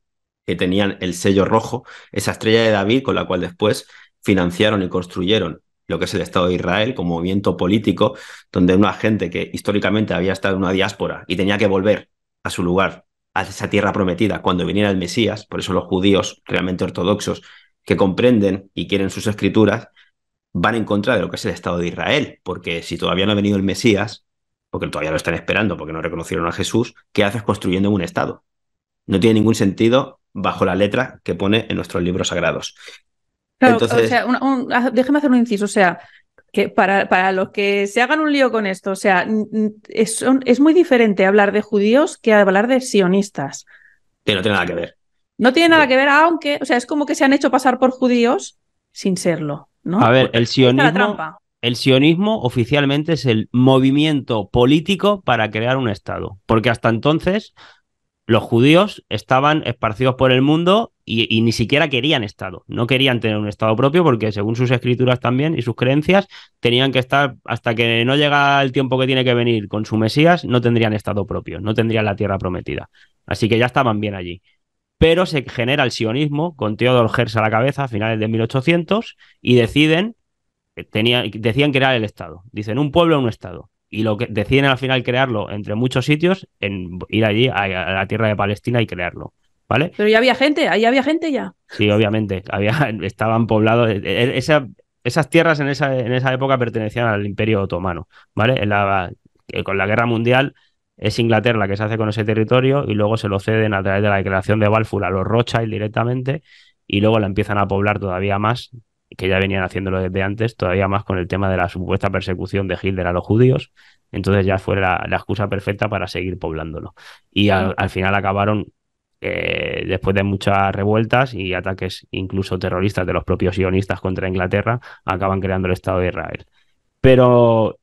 que tenían el sello rojo, esa estrella de David con la cual después financiaron y construyeron lo que es el Estado de Israel como movimiento político, donde una gente que históricamente había estado en una diáspora y tenía que volver a su lugar, a esa tierra prometida, cuando viniera el Mesías, por eso los judíos realmente ortodoxos que comprenden y quieren sus escrituras, van en contra de lo que es el Estado de Israel, porque si todavía no ha venido el Mesías, porque todavía lo están esperando, porque no reconocieron a Jesús, ¿qué haces construyendo un Estado? No tiene ningún sentido bajo la letra que pone en nuestros libros sagrados. Claro, o sea, ah, déjeme hacer un inciso, o sea, que para, para, los que se hagan un lío con esto, o sea, es, muy diferente hablar de judíos que hablar de sionistas. Que no tiene nada que ver. No tiene nada que ver, aunque, o sea, es como que se han hecho pasar por judíos sin serlo, ¿no? A ver, el el sionismo oficialmente es el movimiento político para crear un Estado, porque hasta entonces los judíos estaban esparcidos por el mundo y, ni siquiera querían Estado. No querían tener un Estado propio porque según sus escrituras también y sus creencias, tenían que estar, hasta que no llega el tiempo que tiene que venir con su Mesías, no tendrían Estado propio, no tendrían la tierra prometida. Así que ya estaban bien allí. Pero se genera el sionismo con Theodor Gers a la cabeza a finales de 1800 y deciden, eh, tenía, decían crear el Estado. Dicen un pueblo, un Estado y lo que deciden al final crearlo entre muchos sitios, en ir allí a, la tierra de Palestina y crearlo. ¿Vale? Pero ya había gente, ahí había gente ya. Sí, obviamente, había, estaban poblados. E, e, esa, esas tierras en esa, en esa época pertenecían al Imperio Otomano, ¿vale? Eh, con la Guerra Mundial es Inglaterra la que se hace con ese territorio y luego se lo ceden a través de la declaración de Balfour a los Rothschild directamente y luego la empiezan a poblar todavía más que ya venían haciéndolo desde antes, todavía más con el tema de la supuesta persecución de Hitler a los judíos, entonces ya fue la, excusa perfecta para seguir poblándolo. Y al, final acabaron, eh, después de muchas revueltas y ataques incluso terroristas de los propios sionistas contra Inglaterra, acaban creando el Estado de Israel. Pero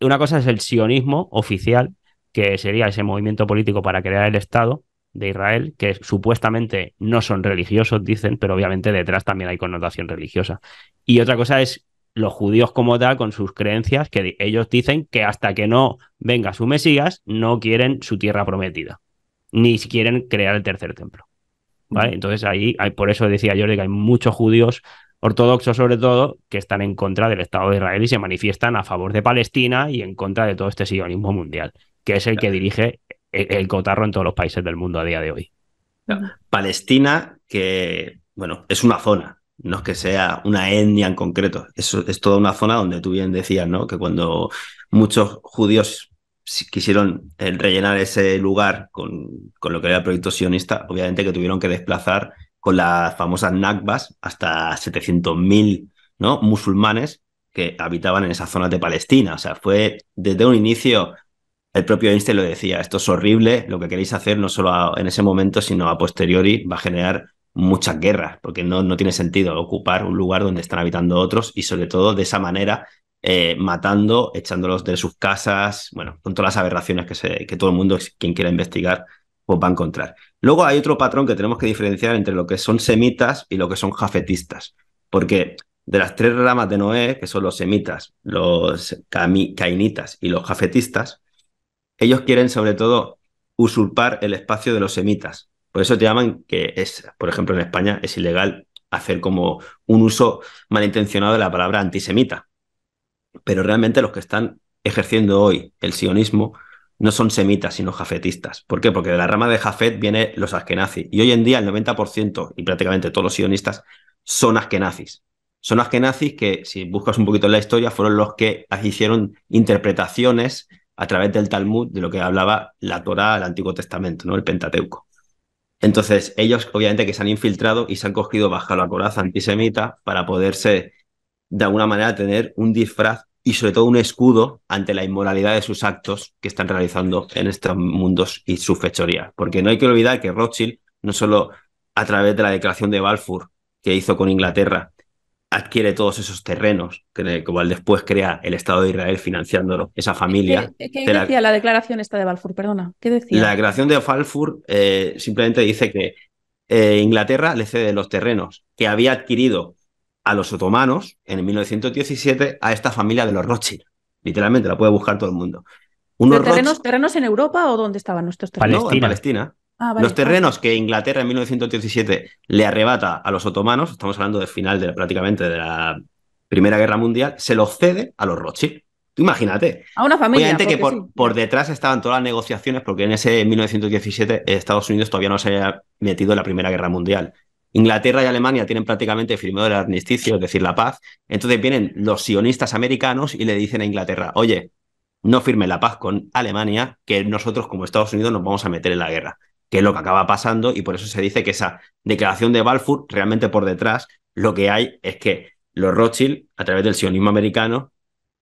una cosa es el sionismo oficial, que sería ese movimiento político para crear el Estado, de Israel, que supuestamente no son religiosos, dicen, pero obviamente detrás también hay connotación religiosa. Y otra cosa es los judíos como tal, con sus creencias, que ellos dicen que hasta que no venga su Mesías, no quieren su tierra prometida, ni quieren crear el tercer templo. ¿Vale? Entonces ahí, hay, por eso decía yo que hay muchos judíos ortodoxos sobre todo, que están en contra del Estado de Israel y se manifiestan a favor de Palestina y en contra de todo este sionismo mundial, que es el que dirige el cotarro en todos los países del mundo a día de hoy. Palestina, que, bueno, es una zona, no es que sea una etnia en concreto, es, es toda una zona donde tú bien decías, ¿no? Que cuando muchos judíos quisieron eh, rellenar ese lugar con, con lo que era el proyecto sionista, obviamente que tuvieron que desplazar con las famosas Nakbas hasta 700.000 ¿no? musulmanes que habitaban en esa zona de Palestina. O sea, fue desde un inicio el propio Einstein lo decía, esto es horrible, lo que queréis hacer no solo en ese momento, sino a posteriori va a generar muchas guerras, porque no, no, tiene sentido ocupar un lugar donde están habitando otros y sobre todo de esa manera eh, matando, echándolos de sus casas, bueno, con todas las aberraciones que, que todo el mundo, quien quiera investigar, pues va a encontrar. Luego hay otro patrón que tenemos que diferenciar entre lo que son semitas y lo que son jafetistas, porque de las tres ramas de Noé, que son los semitas, los cainitas y los jafetistas, ellos quieren sobre todo usurpar el espacio de los semitas. Por eso te llaman que es, por ejemplo, en España es ilegal hacer como un uso malintencionado de la palabra antisemita. Pero realmente los que están ejerciendo hoy el sionismo no son semitas, sino jafetistas. ¿Por qué? Porque de la rama de Jafet vienen los askenazis. Y hoy en día el 90% y prácticamente todos los sionistas son askenazis. Son askenazis que, si buscas un poquito en la historia, fueron los que hicieron interpretaciones a través del Talmud de lo que hablaba la Torah, el Antiguo Testamento, ¿no? el Pentateuco. Entonces, ellos obviamente que se han infiltrado y se han cogido bajo la coraza antisemita para poderse, de alguna manera, tener un disfraz y sobre todo un escudo ante la inmoralidad de sus actos que están realizando en estos mundos y su fechoría. Porque no hay que olvidar que Rothschild no solo a través de la declaración de Balfour que hizo con Inglaterra, adquiere todos esos terrenos que, igual después crea el Estado de Israel financiándolo, esa familia. ¿Qué, decía la... declaración esta de Balfour? Perdona, ¿qué decía? La declaración de Balfour eh, simplemente dice que eh, Inglaterra le cede los terrenos que había adquirido a los otomanos en 1917 a esta familia de los Rothschild. Literalmente, la puede buscar todo el mundo. Unos terrenos, terrenos, en Europa o dónde estaban nuestros terrenos? en Palestina. Ah, los terrenos que Inglaterra en 1917 le arrebata a los otomanos, estamos hablando del final prácticamente de la Primera Guerra Mundial, se los cede a los Rothschild. Tú imagínate. A una familia. Obviamente que por, por, detrás estaban todas las negociaciones, porque en ese 1917 Estados Unidos todavía no se había metido en la Primera Guerra Mundial. Inglaterra y Alemania tienen prácticamente firmado el armisticio, es decir, la paz. Entonces vienen los sionistas americanos y le dicen a Inglaterra, oye, no firme la paz con Alemania, que nosotros como Estados Unidos nos vamos a meter en la guerra que es lo que acaba pasando y por eso se dice que esa declaración de Balfour, realmente por detrás, lo que hay es que los Rothschild, a través del sionismo americano,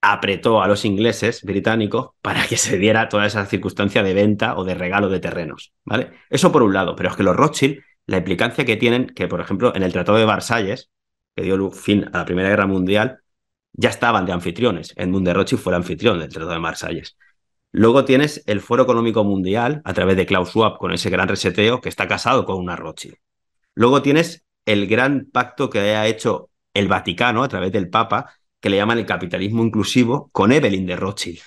apretó a los ingleses británicos para que se diera toda esa circunstancia de venta o de regalo de terrenos, ¿vale? Eso por un lado, pero es que los Rothschild, la implicancia que tienen, que por ejemplo en el Tratado de Versalles, que dio fin a la Primera Guerra Mundial, ya estaban de anfitriones. Edmund de Rothschild fue el anfitrión del Tratado de Versalles. Luego tienes el Foro Económico Mundial a través de Klaus Schwab con ese gran reseteo que está casado con una Rothschild. Luego tienes el gran pacto que ha hecho el Vaticano a través del Papa, que le llaman el capitalismo inclusivo, con Evelyn de Rothschild.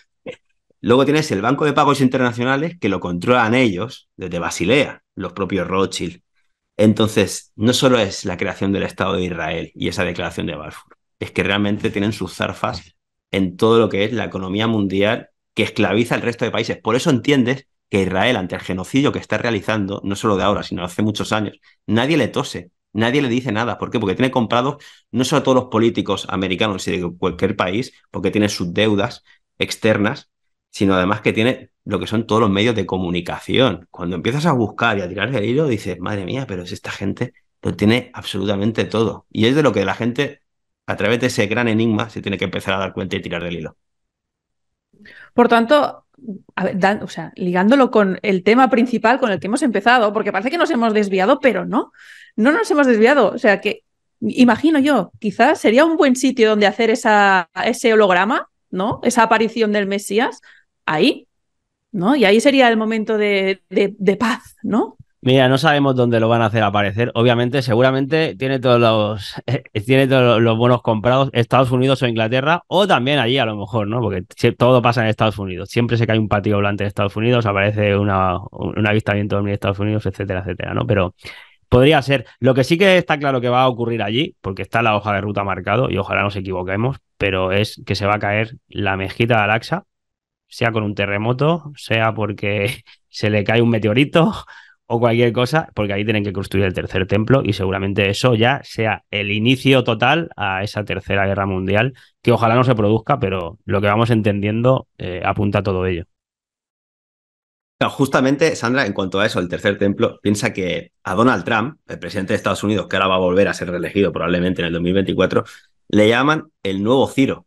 Luego tienes el Banco de Pagos Internacionales que lo controlan ellos desde Basilea, los propios Rothschild. Entonces, no solo es la creación del Estado de Israel y esa declaración de Balfour, es que realmente tienen sus zarfas en todo lo que es la economía mundial que esclaviza al resto de países. Por eso entiendes que Israel, ante el genocidio que está realizando, no solo de ahora, sino hace muchos años, nadie le tose, nadie le dice nada. ¿Por qué? Porque tiene comprados no solo a todos los políticos americanos, y de cualquier país, porque tiene sus deudas externas, sino además que tiene lo que son todos los medios de comunicación. Cuando empiezas a buscar y a tirar del hilo, dices, madre mía, pero es esta gente lo tiene absolutamente todo. Y es de lo que la gente, a través de ese gran enigma, se tiene que empezar a dar cuenta y tirar del hilo. Por tanto, ligándolo con el tema principal con el que hemos empezado, porque parece que nos hemos desviado, pero no, no nos hemos desviado. O sea que, imagino yo, quizás sería un buen sitio donde hacer esa, ese holograma, ¿no? Esa aparición del Mesías, ahí, ¿no? Y ahí sería el momento de, de paz, ¿no? Mira, no sabemos dónde lo van a hacer aparecer. Obviamente, seguramente tiene todos los tiene todos los bonos comprados, Estados Unidos o Inglaterra, o también allí a lo mejor, ¿no? Porque todo pasa en Estados Unidos. Siempre se cae un patio volante de Estados Unidos, aparece una, un avistamiento en Estados Unidos, etcétera, etcétera, ¿no? Pero podría ser. Lo que sí que está claro que va a ocurrir allí, porque está la hoja de ruta marcado, y ojalá nos equivoquemos, pero es que se va a caer la mezquita de al sea con un terremoto, sea porque se le cae un meteorito, o cualquier cosa, porque ahí tienen que construir el tercer templo y seguramente eso ya sea el inicio total a esa tercera guerra mundial, que ojalá no se produzca, pero lo que vamos entendiendo eh, apunta a todo ello. justamente, Sandra, en cuanto a eso, el tercer templo, piensa que a Donald Trump, el presidente de Estados Unidos, que ahora va a volver a ser reelegido probablemente en el 2024, le llaman el nuevo Ciro.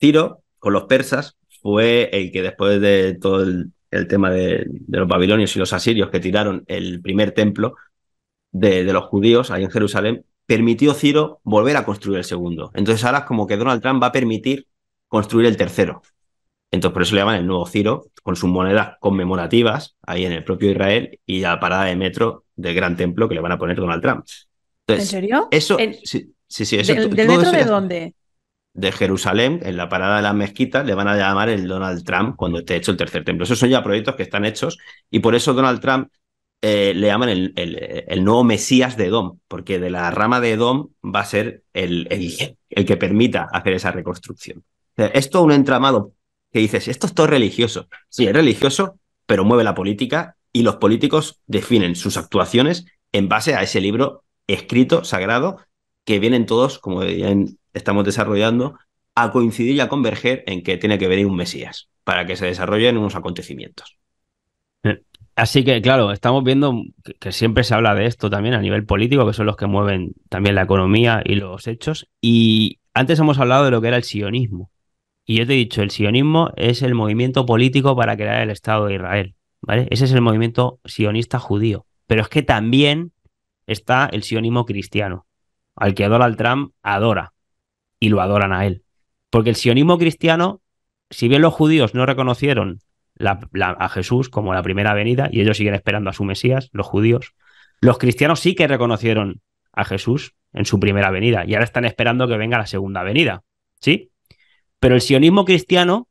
Ciro, con los persas, fue el que después de todo el el tema de, los babilonios y los asirios que tiraron el primer templo de, los judíos ahí en Jerusalén, permitió Ciro volver a construir el segundo. Entonces ahora es como que Donald Trump va a permitir construir el tercero. Entonces por eso le llaman el nuevo Ciro, con sus monedas conmemorativas ahí en el propio Israel y la parada de metro del gran templo que le van a poner Donald Trump. Entonces, ¿En serio? Eso, Sí, sí, ¿Del de dónde? de Jerusalén, en la parada de la mezquita, le van a llamar el Donald Trump cuando esté hecho el tercer templo. Esos son ya proyectos que están hechos y por eso Donald Trump eh, le llaman el, nuevo Mesías de Edom, porque de la rama de Edom va a ser el, el que permita hacer esa reconstrucción. Esto es un entramado que dices, esto es todo religioso. Sí, es religioso, pero mueve la política y los políticos definen sus actuaciones en base a ese libro escrito, sagrado, que vienen todos, como dirían estamos desarrollando a coincidir y a converger en que tiene que venir un Mesías para que se desarrollen unos acontecimientos. Eh, así que, claro, estamos viendo que, siempre se habla de esto también a nivel político, que son los que mueven también la economía y los hechos. Y antes hemos hablado de lo que era el sionismo. Y yo te he dicho, el sionismo es el movimiento político para crear el Estado de Israel. Ese es el movimiento sionista judío. Pero es que también está el sionismo cristiano, al que Donald Trump adora y lo adoran a él. Porque el sionismo cristiano, si bien los judíos no reconocieron a Jesús como la primera venida y ellos siguen esperando a su Mesías, los judíos, los cristianos sí que reconocieron a Jesús en su primera venida y ahora están esperando que venga la segunda venida, ¿sí? Pero el sionismo cristiano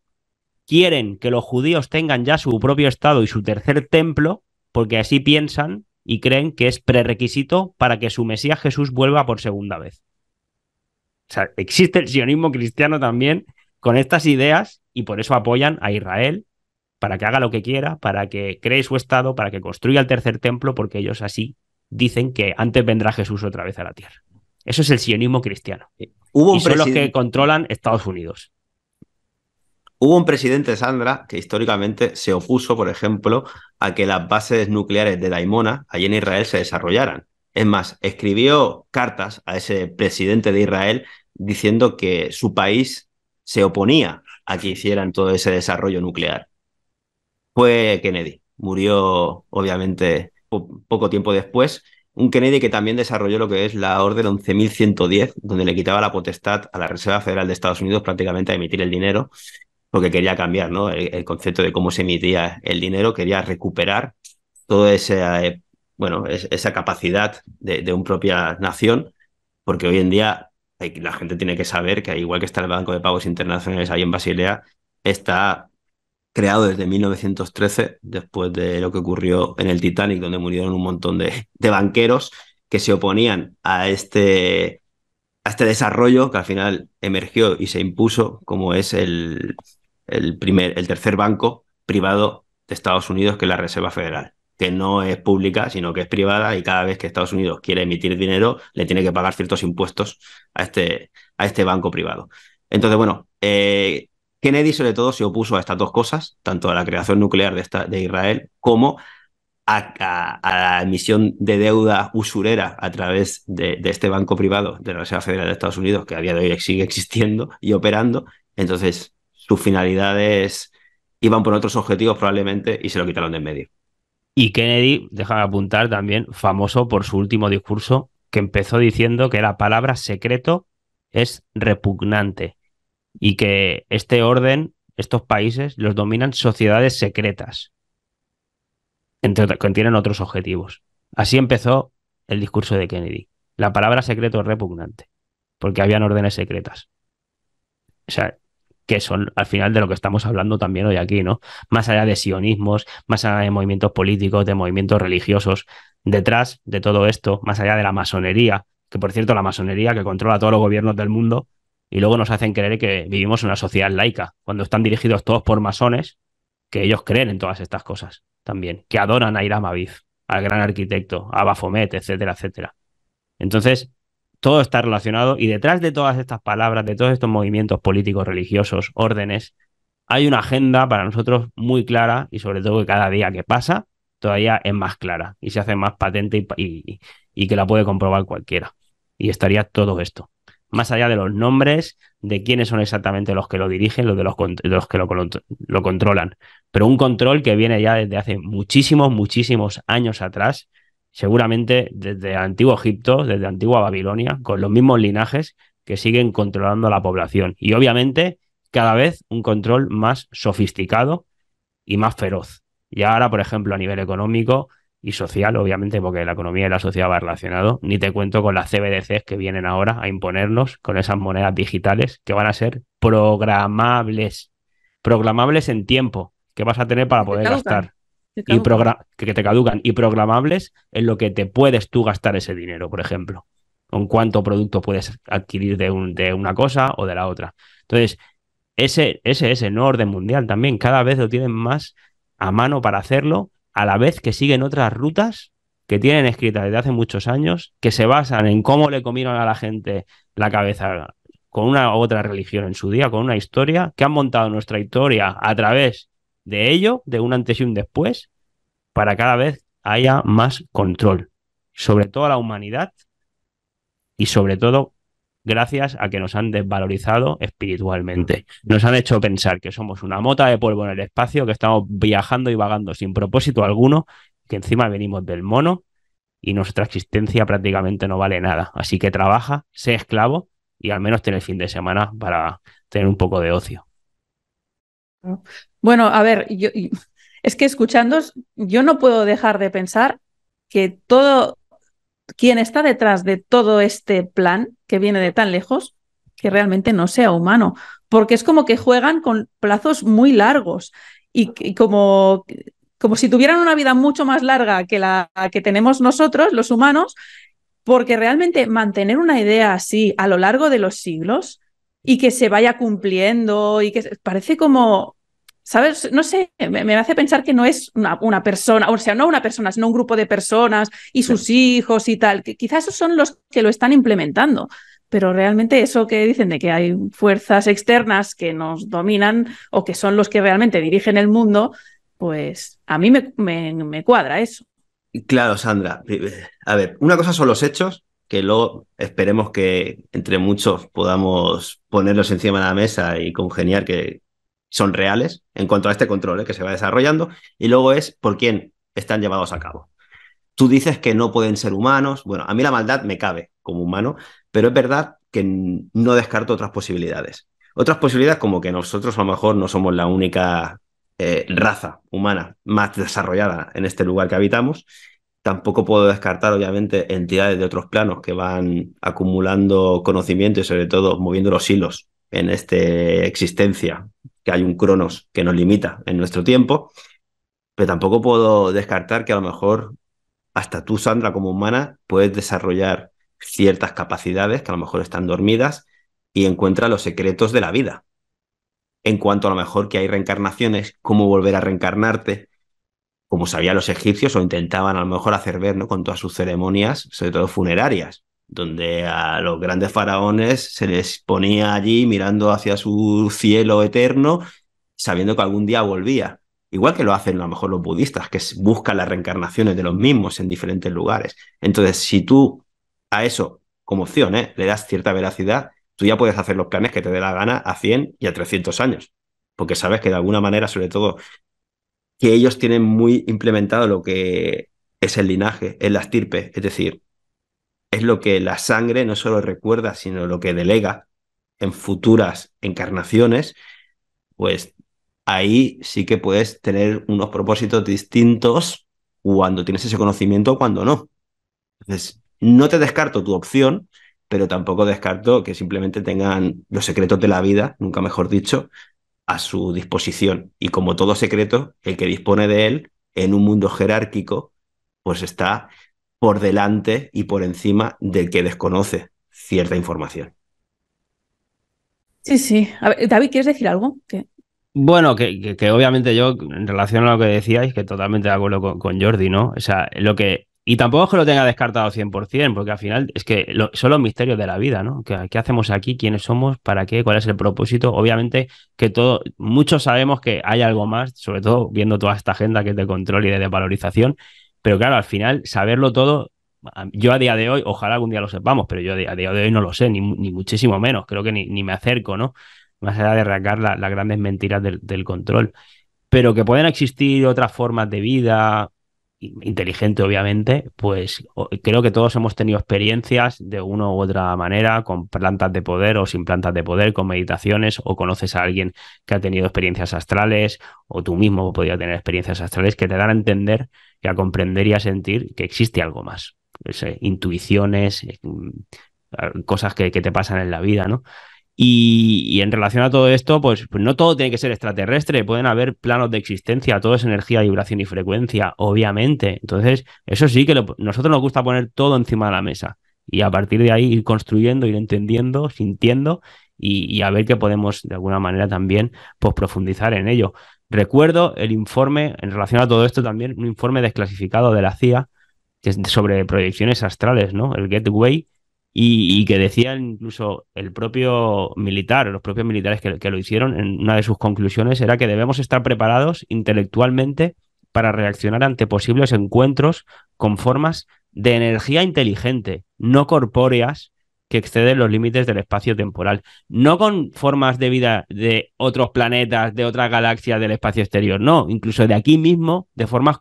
quieren que los judíos tengan ya su propio estado y su tercer templo porque así piensan y creen que es prerequisito para que su Mesías Jesús vuelva por segunda vez. O sea, existe el sionismo cristiano también con estas ideas y por eso apoyan a Israel para que haga lo que quiera, para que cree su Estado, para que construya el tercer templo, porque ellos así dicen que antes vendrá Jesús otra vez a la tierra. Eso es el sionismo cristiano. y son los que controlan Estados Unidos. Hubo un presidente, Sandra, que históricamente se opuso, por ejemplo, a que las bases nucleares de Daimona, allí en Israel, se desarrollaran. Es más, escribió cartas a ese presidente de Israel diciendo que su país se oponía a que hicieran todo ese desarrollo nuclear. Fue Kennedy. Murió, obviamente, poco tiempo después. Un Kennedy que también desarrolló lo que es la Orden 11.110, donde le quitaba la potestad a la Reserva Federal de Estados Unidos prácticamente a emitir el dinero, porque quería cambiar ¿no? el, concepto de cómo se emitía el dinero, quería recuperar todo ese eh, bueno, esa capacidad de, de una propia nación, porque hoy en día la gente tiene que saber que igual que está el Banco de Pagos Internacionales ahí en Basilea, está creado desde 1913, después de lo que ocurrió en el Titanic, donde murieron un montón de, banqueros que se oponían a este, a este desarrollo que al final emergió y se impuso como es el, el, primer, el tercer banco privado de Estados Unidos, que es la Reserva Federal que no es pública, sino que es privada y cada vez que Estados Unidos quiere emitir dinero, le tiene que pagar ciertos impuestos a este, a este banco privado. Entonces, bueno, eh, Kennedy sobre todo se opuso a estas dos cosas, tanto a la creación nuclear de, esta, de Israel como a, la emisión de deuda usurera a través de, este banco privado de la Reserva Federal de Estados Unidos, que a día de hoy sigue existiendo y operando. Entonces, sus finalidades iban por otros objetivos probablemente y se lo quitaron de en medio. Y Kennedy, déjame apuntar también, famoso por su último discurso, que empezó diciendo que la palabra secreto es repugnante y que este orden, estos países, los dominan sociedades secretas, que contienen otros objetivos. Así empezó el discurso de Kennedy. La palabra secreto es repugnante, porque habían órdenes secretas. O sea, que son al final de lo que estamos hablando también hoy aquí, ¿no? Más allá de sionismos, más allá de movimientos políticos, de movimientos religiosos, detrás de todo esto, más allá de la masonería, que por cierto la masonería que controla todos los gobiernos del mundo y luego nos hacen creer que vivimos en una sociedad laica, cuando están dirigidos todos por masones, que ellos creen en todas estas cosas también, que adoran a Aviv, al gran arquitecto, a Bafomet, etcétera, etcétera. Entonces, todo está relacionado y detrás de todas estas palabras, de todos estos movimientos políticos, religiosos, órdenes, hay una agenda para nosotros muy clara y sobre todo que cada día que pasa todavía es más clara y se hace más patente y, que la puede comprobar cualquiera. Y estaría todo esto. Más allá de los nombres, de quiénes son exactamente los que lo dirigen, los de los, los que lo, lo controlan. Pero un control que viene ya desde hace muchísimos, muchísimos años atrás seguramente desde antiguo Egipto, desde antigua Babilonia, con los mismos linajes que siguen controlando a la población. Y obviamente cada vez un control más sofisticado y más feroz. Y ahora, por ejemplo, a nivel económico y social, obviamente, porque la economía y la sociedad va relacionado, ni te cuento con las CBDCs que vienen ahora a imponernos con esas monedas digitales que van a ser programables, programables en tiempo que vas a tener para poder gastar y que te caducan y programables en lo que te puedes tú gastar ese dinero, por ejemplo. Con cuánto producto puedes adquirir de, de una cosa o de la otra. Entonces, ese, ese, el orden mundial también, cada vez lo tienen más a mano para hacerlo, a la vez que siguen otras rutas que tienen escritas desde hace muchos años, que se basan en cómo le comieron a la gente la cabeza con una u otra religión en su día, con una historia, que han montado nuestra historia a través de ello, de un antes y un después, para cada vez haya más control sobre toda la humanidad y sobre todo gracias a que nos han desvalorizado espiritualmente. Nos han hecho pensar que somos una mota de polvo en el espacio, que estamos viajando y vagando sin propósito alguno, que encima venimos del mono y nuestra existencia prácticamente no vale nada. Así que trabaja, sé esclavo y al menos ten el fin de semana para tener un poco de ocio. Bueno, a ver, yo, es que escuchando, yo no puedo dejar de pensar que todo, quien está detrás de todo este plan que viene de tan lejos, que realmente no sea humano, porque es como que juegan con plazos muy largos y, como, como si tuvieran una vida mucho más larga que la que tenemos nosotros, los humanos, porque realmente mantener una idea así a lo largo de los siglos y que se vaya cumpliendo y que parece como ¿Sabes? No sé, me, hace pensar que no es una, persona, o sea, no una persona, sino un grupo de personas y sus hijos y tal, que quizás esos son los que lo están implementando, pero realmente eso que dicen de que hay fuerzas externas que nos dominan o que son los que realmente dirigen el mundo, pues a mí me, me cuadra eso. Claro, Sandra. Eh, eh, a ver, una cosa son los hechos, que luego esperemos que entre muchos podamos ponerlos encima de la mesa y congeniar que, son reales en cuanto a este control ¿eh? que se va desarrollando, y luego es por quién están llevados a cabo. Tú dices que no pueden ser humanos, bueno, a mí la maldad me cabe como humano, pero es verdad que no descarto otras posibilidades. Otras posibilidades como que nosotros a lo mejor no somos la única eh, raza humana más desarrollada en este lugar que habitamos. Tampoco puedo descartar, obviamente, entidades de otros planos que van acumulando conocimiento y sobre todo moviendo los hilos en esta existencia que hay un cronos que nos limita en nuestro tiempo, pero tampoco puedo descartar que a lo mejor hasta tú, Sandra, como humana, puedes desarrollar ciertas capacidades que a lo mejor están dormidas y encuentras los secretos de la vida. En cuanto a lo mejor que hay reencarnaciones, cómo volver a reencarnarte, como sabían los egipcios o intentaban a lo mejor hacer ver con todas sus ceremonias, sobre todo funerarias donde a los grandes faraones se les ponía allí mirando hacia su cielo eterno, sabiendo que algún día volvía. Igual que lo hacen a lo mejor los budistas, que buscan las reencarnaciones de los mismos en diferentes lugares. Entonces, si tú a eso, como opción, ¿eh? le das cierta veracidad, tú ya puedes hacer los planes que te dé la gana a 100 y a 300 años. Porque sabes que de alguna manera, sobre todo, que ellos tienen muy implementado lo que es el linaje, es la estirpe. Es decir, es lo que la sangre no solo recuerda, sino lo que delega en futuras encarnaciones, pues ahí sí que puedes tener unos propósitos distintos cuando tienes ese conocimiento o cuando no. Entonces, no te descarto tu opción, pero tampoco descarto que simplemente tengan los secretos de la vida, nunca mejor dicho, a su disposición. Y como todo secreto, el que dispone de él en un mundo jerárquico, pues está por delante y por encima del que desconoce cierta información. Sí, sí. David, ¿quieres decir algo? Bueno, que, obviamente yo, en relación a lo que decíais, que totalmente de acuerdo con, Jordi, ¿no? O sea, lo que. Y tampoco es que lo tenga descartado 100%, porque al final es que son los misterios de la vida, ¿no? ¿Qué, ¿Qué, hacemos aquí? ¿Quiénes somos? ¿Para qué? ¿Cuál es el propósito? Obviamente que todo, muchos sabemos que hay algo más, sobre todo viendo toda esta agenda que es de control y de desvalorización, pero claro, al final, saberlo todo, yo a día de hoy, ojalá algún día lo sepamos, pero yo a día de hoy no lo sé, ni, muchísimo menos, creo que ni, me acerco, ¿no? Más allá de arrancar las grandes mentiras del control. Pero que pueden existir otras formas de vida, inteligente obviamente, pues creo que todos hemos tenido experiencias de una u otra manera, con plantas de poder o sin plantas de poder, con meditaciones, o conoces a alguien que ha tenido experiencias astrales, o tú mismo podías tener experiencias astrales que te dan a entender y a comprender y a sentir que existe algo más. Es, intuiciones, eh, mm, cosas que, que te pasan en la vida, ¿no? Y, en relación a todo esto, pues, pues, no todo tiene que ser extraterrestre, pueden haber planos de existencia, todo es energía, vibración y frecuencia, obviamente. Entonces, eso sí que lo, nosotros nos gusta poner todo encima de la mesa y a partir de ahí ir construyendo, ir entendiendo, sintiendo y, a ver qué podemos de alguna manera también pues, profundizar en ello. Recuerdo el informe, en relación a todo esto también, un informe desclasificado de la CIA sobre proyecciones astrales, ¿no? El Gateway y, que decía incluso el propio militar, los propios militares que, que, lo hicieron, en una de sus conclusiones era que debemos estar preparados intelectualmente para reaccionar ante posibles encuentros con formas de energía inteligente, no corpóreas, que exceden los límites del espacio temporal, no con formas de vida de otros planetas, de otras galaxias del espacio exterior, no, incluso de aquí mismo, de formas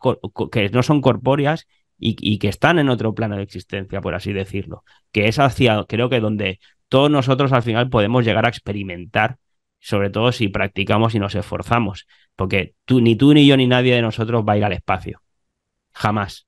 que no son corpóreas y, que están en otro plano de existencia, por así decirlo, que es hacia, creo que donde todos nosotros al final podemos llegar a experimentar, sobre todo si practicamos y nos esforzamos, porque tú, ni tú, ni yo, ni nadie de nosotros va a ir al espacio, jamás.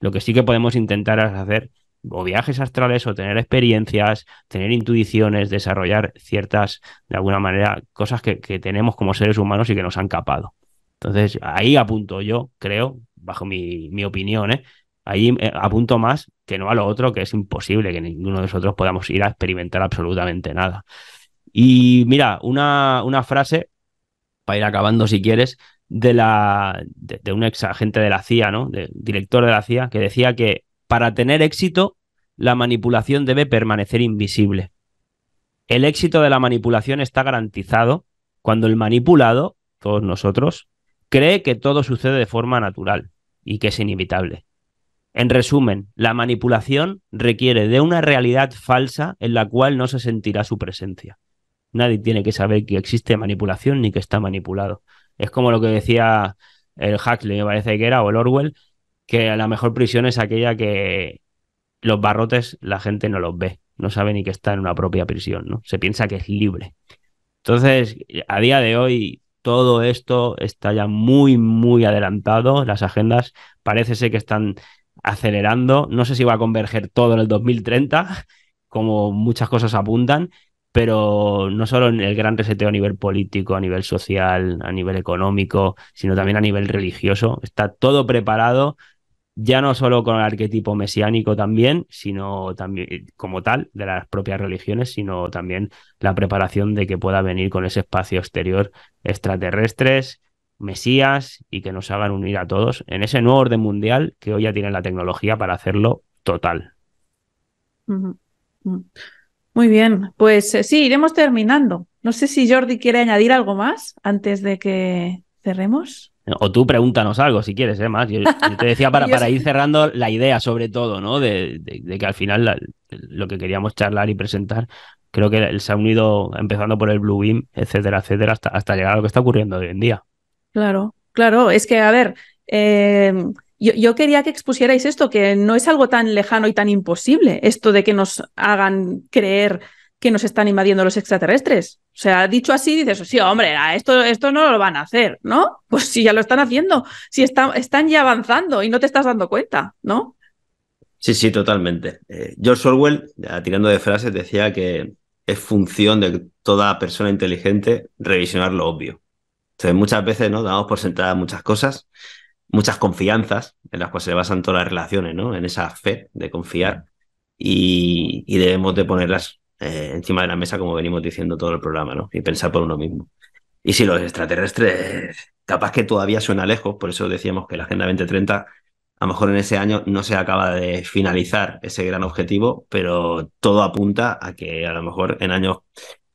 Lo que sí que podemos intentar es hacer o viajes astrales o tener experiencias, tener intuiciones, desarrollar ciertas, de alguna manera, cosas que, que tenemos como seres humanos y que nos han capado. Entonces, ahí apunto yo, creo, bajo mi, opinión, ¿eh? Ahí eh, apunto más que no a lo otro, que es imposible que ninguno de nosotros podamos ir a experimentar absolutamente nada. Y mira, una, una frase, para ir acabando si quieres, de, la, un ex agente de la CIA, ¿no? director de la CIA, que decía que para tener éxito, la manipulación debe permanecer invisible. El éxito de la manipulación está garantizado cuando el manipulado, todos nosotros, cree que todo sucede de forma natural y que es inevitable. En resumen, la manipulación requiere de una realidad falsa en la cual no se sentirá su presencia. Nadie tiene que saber que existe manipulación ni que está manipulado. Es como lo que decía el Huxley, me parece que era, o el Orwell, que la mejor prisión es aquella que los barrotes la gente no los ve, no sabe ni que está en una propia prisión, ¿no? Se piensa que es libre. Entonces, a día de hoy, todo esto está ya muy, muy adelantado. Las agendas parece ser que están acelerando. No sé si va a converger todo en el 2030, como muchas cosas apuntan, pero no solo en el gran reseteo a nivel político, a nivel social, a nivel económico, sino también a nivel religioso. Está todo preparado ya no solo con el arquetipo mesiánico también, sino también eh, como tal de las propias religiones, sino también la preparación de que pueda venir con ese espacio exterior extraterrestres, mesías y que nos hagan unir a todos en ese nuevo orden mundial que hoy ya tienen la tecnología para hacerlo total. Mm. Muy bien, pues eh, sí, iremos terminando. No sé si Jordi quiere añadir algo más antes de que cerremos. O tú pregúntanos algo si quieres, ¿eh? Yo, te decía para, ir cerrando la idea, sobre todo, ¿no? De, que al final lo que queríamos charlar y presentar, creo que se ha unido, empezando por el Blue Beam, etcétera, etcétera, hasta, llegar a lo que está ocurriendo hoy en día. Claro, claro. Es que, a ver, em, yo, yo, quería que expusierais esto, que no es algo tan lejano y tan imposible, esto de que nos hagan creer que nos están invadiendo los extraterrestres. O sea, dicho así, dices, sí, hombre, esto, esto no lo van a hacer, ¿no? Pues si ya lo están haciendo, si están ya avanzando y no te estás dando cuenta, ¿no? Sí, sí, totalmente. Eh, George Orwell, tirando de frases, decía que es función de toda persona inteligente revisionar lo obvio. Entonces, muchas veces ¿no? damos por sentadas muchas cosas, muchas confianzas en las cuales se basan todas las relaciones, ¿no? En esa fe de confiar mm. y debemos de ponerlas eh, encima de la mesa, como venimos diciendo todo el programa, ¿no? Y pensar por uno mismo. Y si los extraterrestres, capaz que todavía suena lejos, por eso decíamos que la Agenda 2030, a lo mejor en ese año no se acaba de finalizar ese gran objetivo, pero todo apunta a que a lo mejor en años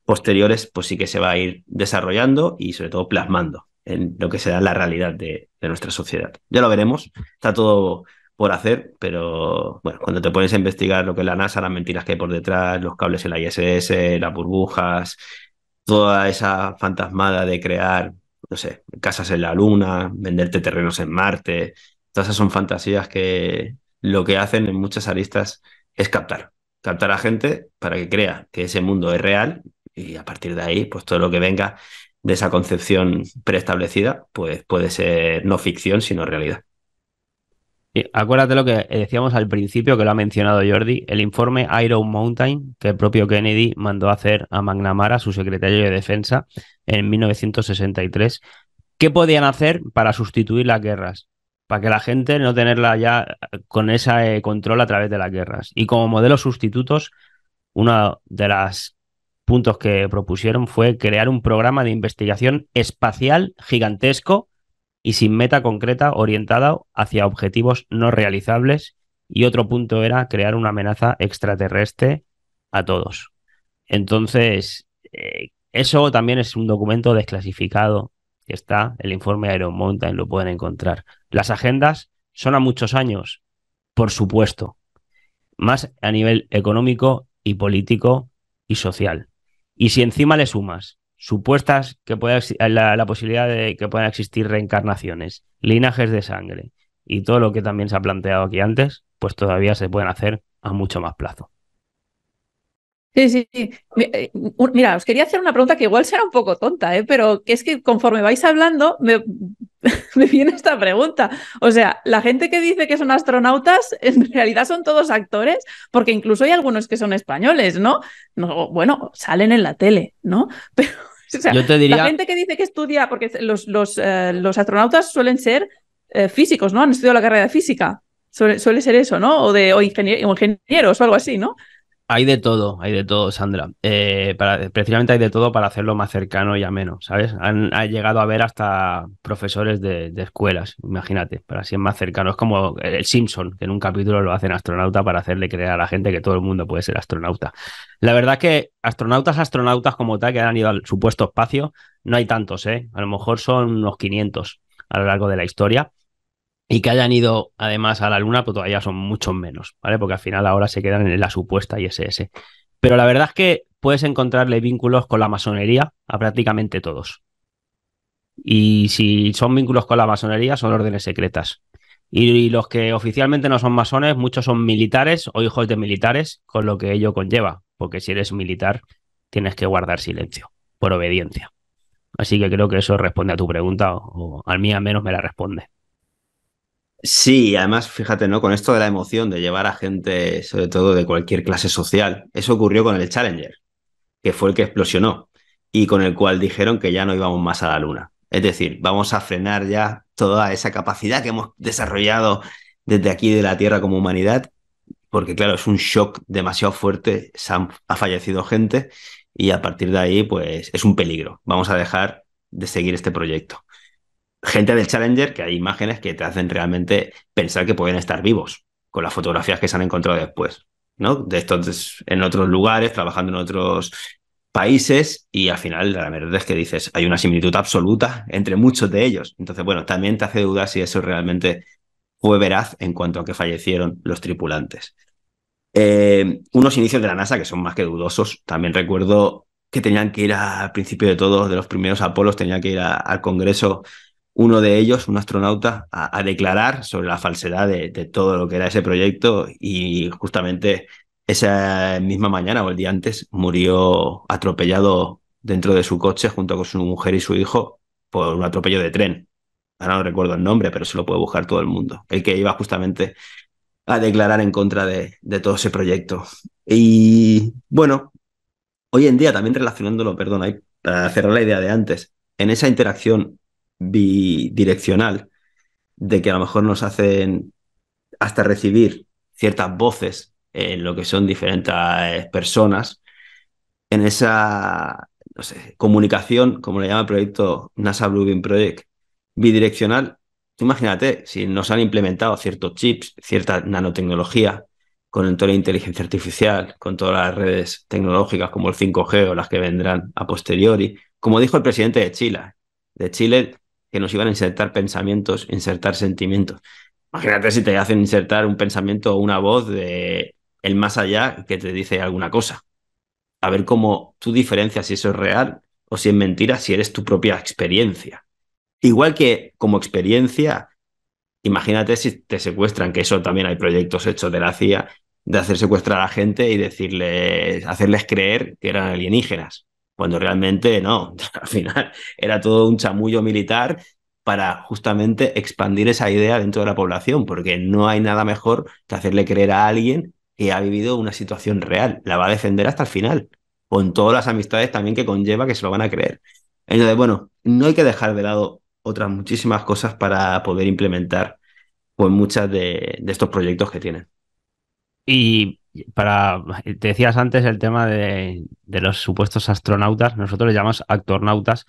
posteriores, pues sí que se va a ir desarrollando y sobre todo plasmando en lo que será la realidad de, de nuestra sociedad. Ya lo veremos, está todo por hacer, pero bueno, cuando te pones a investigar lo que es la NASA, las mentiras que hay por detrás, los cables en la ISS, las burbujas, toda esa fantasmada de crear, no sé, casas en la Luna, venderte terrenos en Marte, todas esas son fantasías que lo que hacen en muchas aristas es captar, captar a gente para que crea que ese mundo es real y a partir de ahí, pues todo lo que venga de esa concepción preestablecida, pues puede ser no ficción, sino realidad. Acuérdate lo que eh, decíamos al principio, que lo ha mencionado Jordi, el informe Iron Mountain que el propio Kennedy mandó hacer a McNamara, su secretario de Defensa, en 1963. ¿Qué podían hacer para sustituir las guerras? Para que la gente no tenerla ya eh, con ese eh, control a través de las guerras. Y como modelos sustitutos, uno de los puntos que propusieron fue crear un programa de investigación espacial gigantesco y sin meta concreta orientada hacia objetivos no realizables. Y otro punto era crear una amenaza extraterrestre a todos. Entonces, eh, eso también es un documento desclasificado que está, el informe Iron Mountain lo pueden encontrar. Las agendas son a muchos años, por supuesto, más a nivel económico y político y social. Y si encima le sumas supuestas que pueda la, la, posibilidad de que puedan existir reencarnaciones, linajes de sangre y todo lo que también se ha planteado aquí antes, pues todavía se pueden hacer a mucho más plazo. Sí, sí, eh, Mira, os quería hacer una pregunta que igual será un poco tonta, ¿eh? pero que es que conforme vais hablando, me me viene esta pregunta. O sea, la gente que dice que son astronautas, en realidad son todos actores, porque incluso hay algunos que son españoles, ¿no? bueno, salen en la tele, ¿no? Pero, la gente que dice que estudia, porque los, los, eh, astronautas suelen ser eh, físicos, ¿no? Han estudiado la carrera de física. Suele, ser eso, ¿no? O de o ingenieros o algo así, ¿no? Hay de todo, hay de todo, Sandra. Eh, para, precisamente hay de todo para hacerlo más cercano y ameno, ¿sabes? Han, llegado a ver hasta profesores de, escuelas, imagínate, para ser más cercano. Es como el Simpson, que en un capítulo lo hacen astronauta para hacerle creer a la gente que todo el mundo puede ser astronauta. La verdad que astronautas, astronautas como tal, que han ido al supuesto espacio, no hay tantos, ¿eh? A lo mejor son unos 500 a lo largo de la historia y que hayan ido además a la Luna, pues todavía son muchos menos, ¿vale? Porque al final ahora se quedan en la supuesta ISS. Pero la verdad es que puedes encontrarle vínculos con la masonería a prácticamente todos. Y si son vínculos con la masonería, son órdenes secretas. Y los que oficialmente no son masones, muchos son militares o hijos de militares, con lo que ello conlleva, porque si eres militar, tienes que guardar silencio, por obediencia. Así que creo que eso responde a tu pregunta, o, o al mí al menos me la responde. Sí, además, fíjate, ¿no? Con esto de la emoción, de llevar a gente, sobre todo de cualquier clase social, eso ocurrió con el Challenger, que fue el que explosionó y con el cual dijeron que ya no íbamos más a la Luna. Es decir, vamos a frenar ya toda esa capacidad que hemos desarrollado desde aquí de la Tierra como humanidad, porque claro, es un shock demasiado fuerte, ha fallecido gente y a partir de ahí, pues es un peligro. Vamos a dejar de seguir este proyecto gente del Challenger que hay imágenes que te hacen realmente pensar que pueden estar vivos con las fotografías que se han encontrado después, ¿no? De estos en otros lugares, trabajando en otros países y al final la verdad es que dices, hay una similitud absoluta entre muchos de ellos. Entonces, bueno, también te hace dudas si eso realmente fue veraz en cuanto a que fallecieron los tripulantes. Eh, unos inicios de la NASA que son más que dudosos. También recuerdo que tenían que ir al principio de todos, de los primeros Apolos, tenían que ir al Congreso uno de ellos, un astronauta, a, declarar sobre la falsedad de, todo lo que era ese proyecto y justamente esa misma mañana o el día antes murió atropellado dentro de su coche junto con su mujer y su hijo por un atropello de tren. Ahora no recuerdo el nombre, pero se lo puede buscar todo el mundo. El que iba justamente a declarar en contra de, todo ese proyecto. Y bueno, hoy en día también relacionándolo, perdón, para cerrar la idea de antes, en esa interacción bidireccional, de que a lo mejor nos hacen hasta recibir ciertas voces en lo que son diferentes personas, en esa comunicación, como le llama el proyecto NASA Bluebeam Project, bidireccional, imagínate, si nos han implementado ciertos chips, cierta nanotecnología, con toda la inteligencia artificial, con todas las redes tecnológicas como el 5G o las que vendrán a posteriori. Como dijo el presidente de Chile, de Chile que nos iban a insertar pensamientos, insertar sentimientos. Imagínate si te hacen insertar un pensamiento o una voz de el más allá que te dice alguna cosa. A ver cómo tú diferencias si eso es real o si es mentira, si eres tu propia experiencia. Igual que como experiencia, imagínate si te secuestran, que eso también hay proyectos hechos de la CIA, de hacer secuestrar a gente y decirles, hacerles creer que eran alienígenas cuando realmente no, al final era todo un chamullo militar para justamente expandir esa idea dentro de la población, porque no hay nada mejor que hacerle creer a alguien que ha vivido una situación real, la va a defender hasta el final, con todas las amistades también que conlleva que se lo van a creer. Entonces, bueno, no hay que dejar de lado otras muchísimas cosas para poder implementar pues, muchas de, de estos proyectos que tienen. Y para, eh, te decías antes el tema de, los supuestos astronautas, nosotros los llamamos actornautas,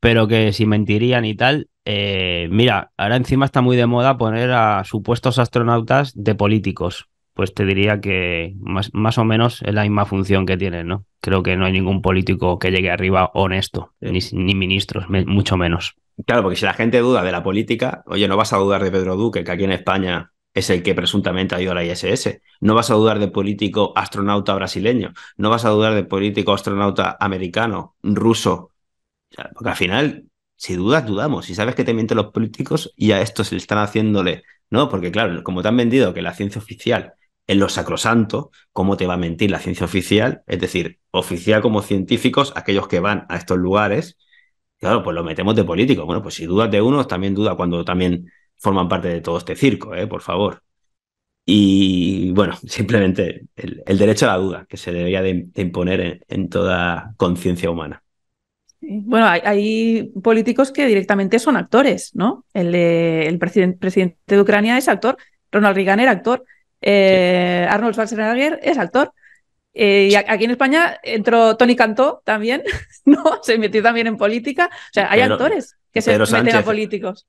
pero que si mentirían y tal, eh, mira, ahora encima está muy de moda poner a supuestos astronautas de políticos. Pues te diría que más, o menos es la misma función que tienen, ¿no? Creo que no hay ningún político que llegue arriba honesto, ni, ministros, mucho menos. Claro, porque si la gente duda de la política, oye, no vas a dudar de Pedro Duque, que aquí en España es el que presuntamente ido a la ISS. No vas a dudar de político astronauta brasileño, no vas a dudar de político astronauta americano, ruso. Porque al final, si dudas, dudamos. Si sabes que te mienten los políticos y a estos le están haciéndole, ¿no? Porque claro, como te han vendido que la ciencia oficial es lo sacrosanto, ¿cómo te va a mentir la ciencia oficial? Es decir, oficial como científicos, aquellos que van a estos lugares, claro, pues lo metemos de político. Bueno, pues si dudas de unos, también duda cuando también forman parte de todo este circo, ¿eh? por favor. Y bueno, simplemente el, derecho a la duda que se debería de, imponer en, toda conciencia humana. Bueno, hay, políticos que directamente son actores, ¿no? El, presidente de Ucrania es actor, Ronald Reagan era actor, eh, Arnold Schwarzenegger es actor. Eh, y aquí en España entró Tony Cantó también, ¿no? Se metió también en política. O sea, hay actores que se meten a políticos.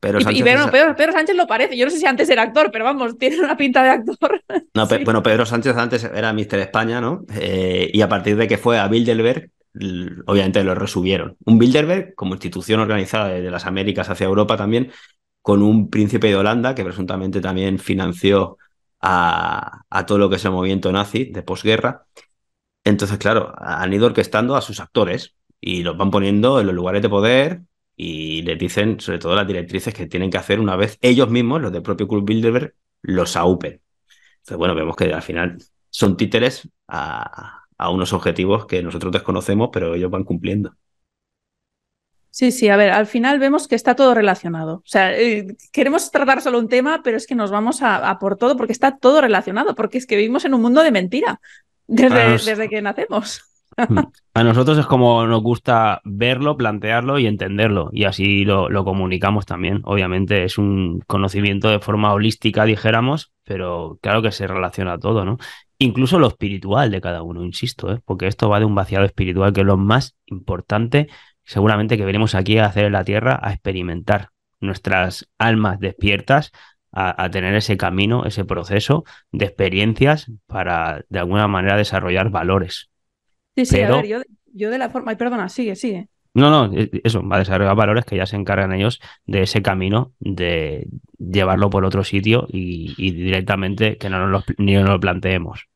Pero Sánchez Pedro, Sánchez lo parece. Yo no sé si antes era actor, pero vamos, tiene una pinta de actor. No, bueno, Pedro Sánchez antes era Mister España, ¿no? Eh, y a partir de que fue a Bilderberg, obviamente lo resubieron. Un Bilderberg, como institución organizada desde las Américas hacia Europa también, con un príncipe de Holanda que presuntamente también financió a, a todo lo que es el movimiento nazi de posguerra. Entonces, claro, han ido orquestando a sus actores y los van poniendo en los lugares de poder y les dicen, sobre todo las directrices, que tienen que hacer una vez ellos mismos, los del propio Club Bilderberg, los AUPEN. Entonces, bueno, vemos que al final son títeres a, unos objetivos que nosotros desconocemos, pero ellos van cumpliendo. Sí, sí, a ver, al final vemos que está todo relacionado. O sea, eh, queremos tratar solo un tema, pero es que nos vamos a, por todo porque está todo relacionado, porque es que vivimos en un mundo de mentira desde, desde que nacemos. Hmm. A nosotros es como nos gusta verlo, plantearlo y entenderlo. Y así lo, comunicamos también. Obviamente es un conocimiento de forma holística, dijéramos, pero claro que se relaciona todo, ¿no? Incluso lo espiritual de cada uno, insisto, ¿eh? porque esto va de un vaciado espiritual que es lo más importante, seguramente que venimos aquí a hacer en la tierra, a experimentar nuestras almas despiertas, a tener ese camino, ese proceso de experiencias para de alguna manera desarrollar valores Sí, sí, a ver, yo, de la forma. Ay, perdona, sigue, sigue. No, no, e, eso, va a desarrollar valores que ya se encargan ellos de ese camino, de llevarlo por otro sitio y, directamente que no nos lo, ni lo planteemos.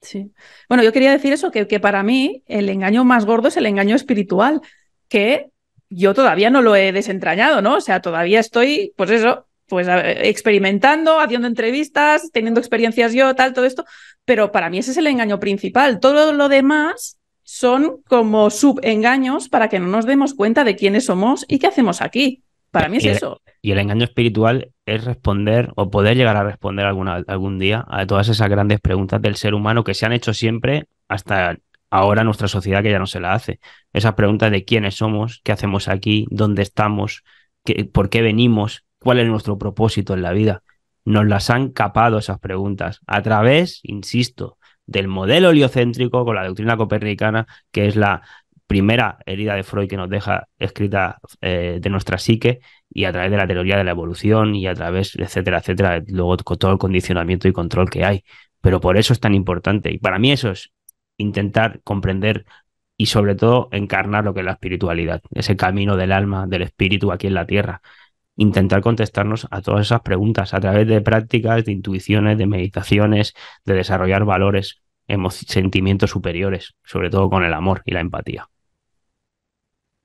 Sí. Bueno, yo quería decir eso, que, que para mí el engaño más gordo es el engaño espiritual, que yo todavía no lo he desentrañado, ¿no? O sea, todavía estoy, pues eso, pues experimentando, haciendo entrevistas, teniendo experiencias yo, tal, todo esto, pero para mí ese es el engaño principal. Todo lo demás son como subengaños para que no nos demos cuenta de quiénes somos y qué hacemos aquí. Para mí es eso. Y el engaño espiritual es responder o poder llegar a responder algún día a todas esas grandes preguntas del ser humano que se han hecho siempre hasta ahora nuestra sociedad que ya no se la hace. Esas preguntas de quiénes somos, qué hacemos aquí, dónde estamos, por qué venimos, cuál es nuestro propósito en la vida. Nos las han capado esas preguntas a través, insisto, del modelo heliocéntrico con la doctrina copernicana, que es la primera herida de Freud que nos deja escrita eh, de nuestra psique y a través de la teoría de la evolución y a través, etcétera, etcétera, luego con todo el condicionamiento y control que hay. Pero por eso es tan importante y para mí eso es intentar comprender y sobre todo encarnar lo que es la espiritualidad, ese camino del alma, del espíritu aquí en la tierra intentar contestarnos a todas esas preguntas a través de prácticas, de intuiciones, de meditaciones, de desarrollar valores, sentimientos superiores, sobre todo con el amor y la empatía.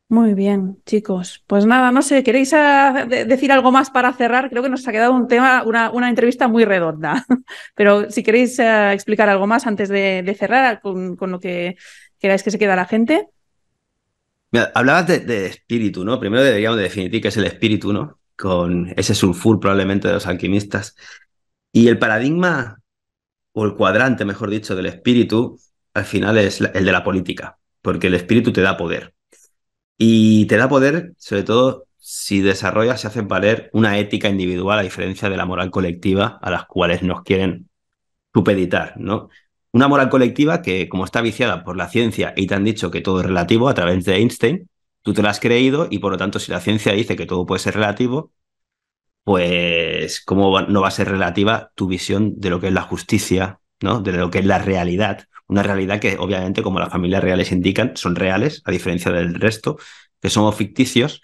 Muy bien, chicos. Pues nada, no sé, ¿queréis ah, decir algo más para cerrar? Creo que nos ha quedado un tema, una, una entrevista muy redonda. Pero si queréis ah, explicar algo más antes de, cerrar con, lo que queráis que se queda la gente. hablabas de, de, espíritu, ¿no? Primero deberíamos definir qué es el espíritu, ¿no? con ese sulfur probablemente de los alquimistas. Y el paradigma, o el cuadrante, mejor dicho, del espíritu, al final es el de la política, porque el espíritu te da poder. Y te da poder, sobre todo, si desarrollas y hacen valer una ética individual, a diferencia de la moral colectiva a las cuales nos quieren supeditar, ¿no? Una moral colectiva que, como está viciada por la ciencia y te han dicho que todo es relativo a través de Einstein, tú te lo has creído y por lo tanto si la ciencia dice que todo puede ser relativo, pues cómo no va a ser relativa tu visión de lo que es la justicia, ¿no? de lo que es la realidad. Una realidad que obviamente, como las familias reales indican, son reales, a diferencia del resto, que somos ficticios,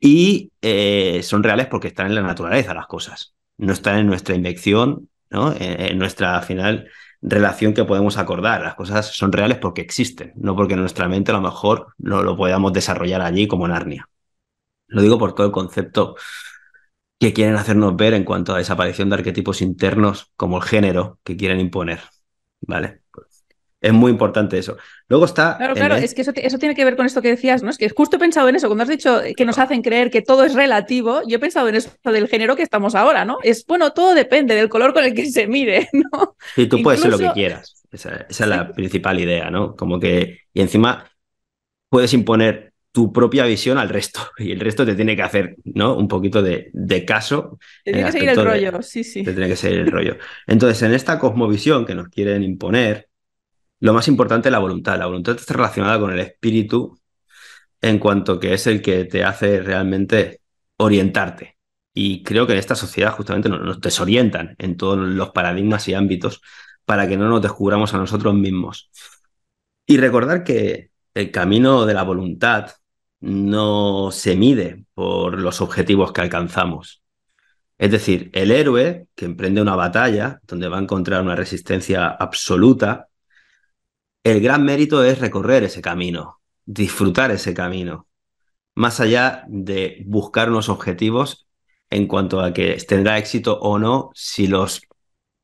y eh, son reales porque están en la naturaleza las cosas, no están en nuestra invención, ¿no? Eh, en, nuestra final relación que podemos acordar. Las cosas son reales porque existen, no porque en nuestra mente a lo mejor no lo podamos desarrollar allí como en Arnia. Lo digo por todo el concepto que quieren hacernos ver en cuanto a desaparición de arquetipos internos como el género que quieren imponer. ¿Vale? Es muy importante eso. Luego está. Claro, claro, es que eso, tiene que ver con esto que decías, ¿no? Es que justo he pensado en eso, cuando has dicho que nos hacen creer que todo es relativo, yo he pensado en eso del género que estamos ahora, ¿no? Es bueno, todo depende del color con el que se mire, ¿no? Sí, tú puedes ser lo que quieras. Esa, es la principal idea, ¿no? Como que. Y encima puedes imponer tu propia visión al resto y el resto te tiene que hacer, ¿no? Un poquito de, caso. Te tiene que seguir el rollo, sí, sí. Te tiene que seguir el rollo. Entonces, en esta cosmovisión que nos quieren imponer, lo más importante es la voluntad. La voluntad está relacionada con el espíritu en cuanto que es el que te hace realmente orientarte. Y creo que en esta sociedad justamente nos, desorientan en todos los paradigmas y ámbitos para que no nos descubramos a nosotros mismos. Y recordar que el camino de la voluntad no se mide por los objetivos que alcanzamos. Es decir, el héroe que emprende una batalla donde va a encontrar una resistencia absoluta el gran mérito es recorrer ese camino, disfrutar ese camino, más allá de buscar unos objetivos en cuanto a que tendrá éxito o no si los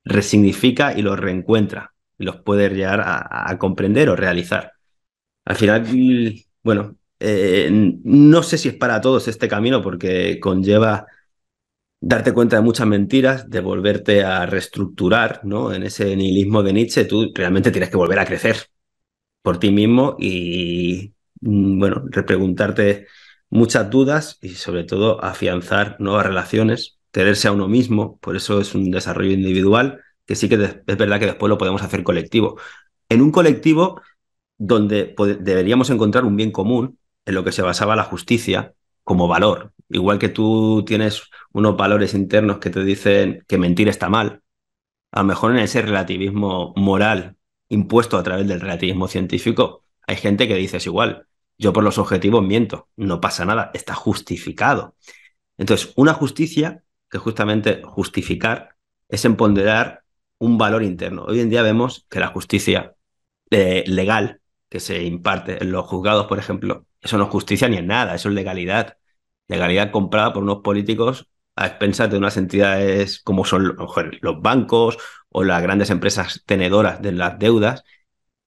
resignifica y los reencuentra y los puede llegar a, comprender o realizar. Al final, bueno, eh, no sé si es para todos este camino porque conlleva darte cuenta de muchas mentiras, de volverte a reestructurar, ¿no? En ese nihilismo de Nietzsche, tú realmente tienes que volver a crecer por ti mismo y, mm, bueno, repreguntarte muchas dudas y sobre todo afianzar nuevas relaciones, quererse a uno mismo, por eso es un desarrollo individual, que sí que es verdad que después lo podemos hacer colectivo. En un colectivo donde deberíamos encontrar un bien común en lo que se basaba la justicia como valor, igual que tú tienes unos valores internos que te dicen que mentir está mal, a lo mejor en ese relativismo moral impuesto a través del relativismo científico, hay gente que dice es igual, yo por los objetivos miento, no pasa nada, está justificado. Entonces, una justicia, que justamente justificar, es empoderar un valor interno. Hoy en día vemos que la justicia eh, legal que se imparte en los juzgados, por ejemplo, eso no es justicia ni en nada, eso es legalidad. Legalidad comprada por unos políticos a expensas de unas entidades como son los bancos o las grandes empresas tenedoras de las deudas,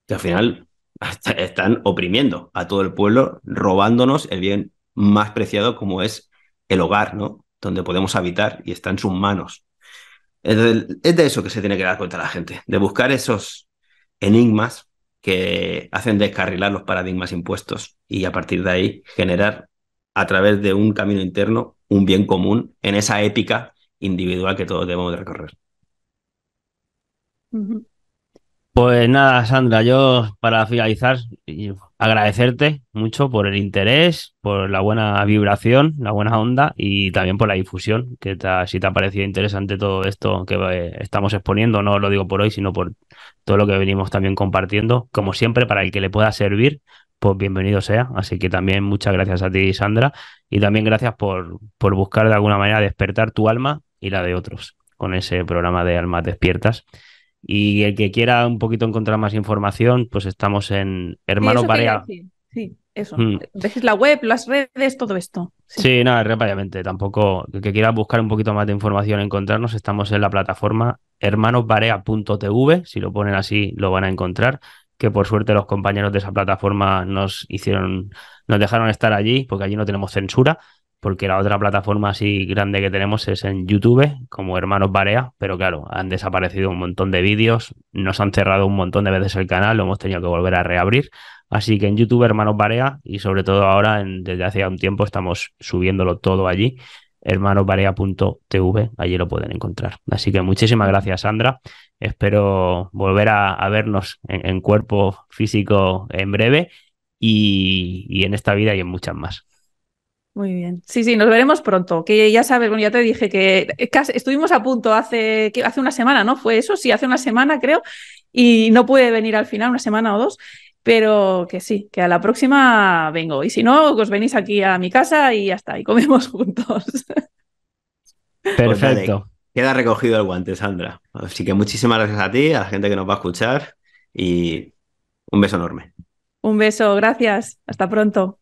que al final están oprimiendo a todo el pueblo, robándonos el bien más preciado como es el hogar, ¿no? Donde podemos habitar y está en sus manos. es de eso que se tiene que dar cuenta la gente, de buscar esos enigmas que hacen descarrilar los paradigmas impuestos y a partir de ahí generar a través de un camino interno un bien común en esa épica individual que todos debemos de recorrer. Pues nada, Sandra, yo para finalizar, agradecerte mucho por el interés, por la buena vibración, la buena onda y también por la difusión, que si te ha parecido interesante todo esto que eh, estamos exponiendo, no lo digo por hoy, sino por todo lo que venimos también compartiendo, como siempre, para el que le pueda servir, pues bienvenido sea. Así que también muchas gracias a ti, Sandra, y también gracias por, por buscar de alguna manera despertar tu alma y la de otros con ese programa de Almas Despiertas. Y el que quiera un poquito encontrar más información, pues estamos en Hermano sí, Sí, eso. Dejes mm. la web, las redes, todo esto. Sí, nada, rápidamente. Tampoco, el que quiera buscar un poquito más de información, encontrarnos, estamos en la plataforma hermanosbarea.tv. Si lo ponen así, lo van a encontrar que por suerte los compañeros de esa plataforma nos hicieron, nos dejaron estar allí, porque allí no tenemos censura, porque la otra plataforma así grande que tenemos es en YouTube, como Hermanos Barea, pero claro, han desaparecido un montón de vídeos, nos han cerrado un montón de veces el canal, lo hemos tenido que volver a reabrir. Así que en YouTube, Hermanos Barea, y sobre todo ahora, desde hace un tiempo, estamos subiéndolo todo allí, hermanosbarea.tv, allí lo pueden encontrar. Así que muchísimas gracias, Sandra, Espero volver a, vernos en, cuerpo físico en breve y, en esta vida y en muchas más. Muy bien. Sí, sí, nos veremos pronto. Que ya sabes, bueno, ya te dije que estuvimos a punto hace, hace una semana, ¿no? Fue eso, sí, hace una semana creo, y no pude venir al final, una semana o dos, pero que sí, que a la próxima vengo. Y si no, os pues venís aquí a mi casa y ya está, y comemos juntos. Pues Perfecto. queda recogido el guante, Sandra. Así que muchísimas gracias a ti, a la gente que nos va a escuchar y un beso enorme. Un beso, gracias. Hasta pronto.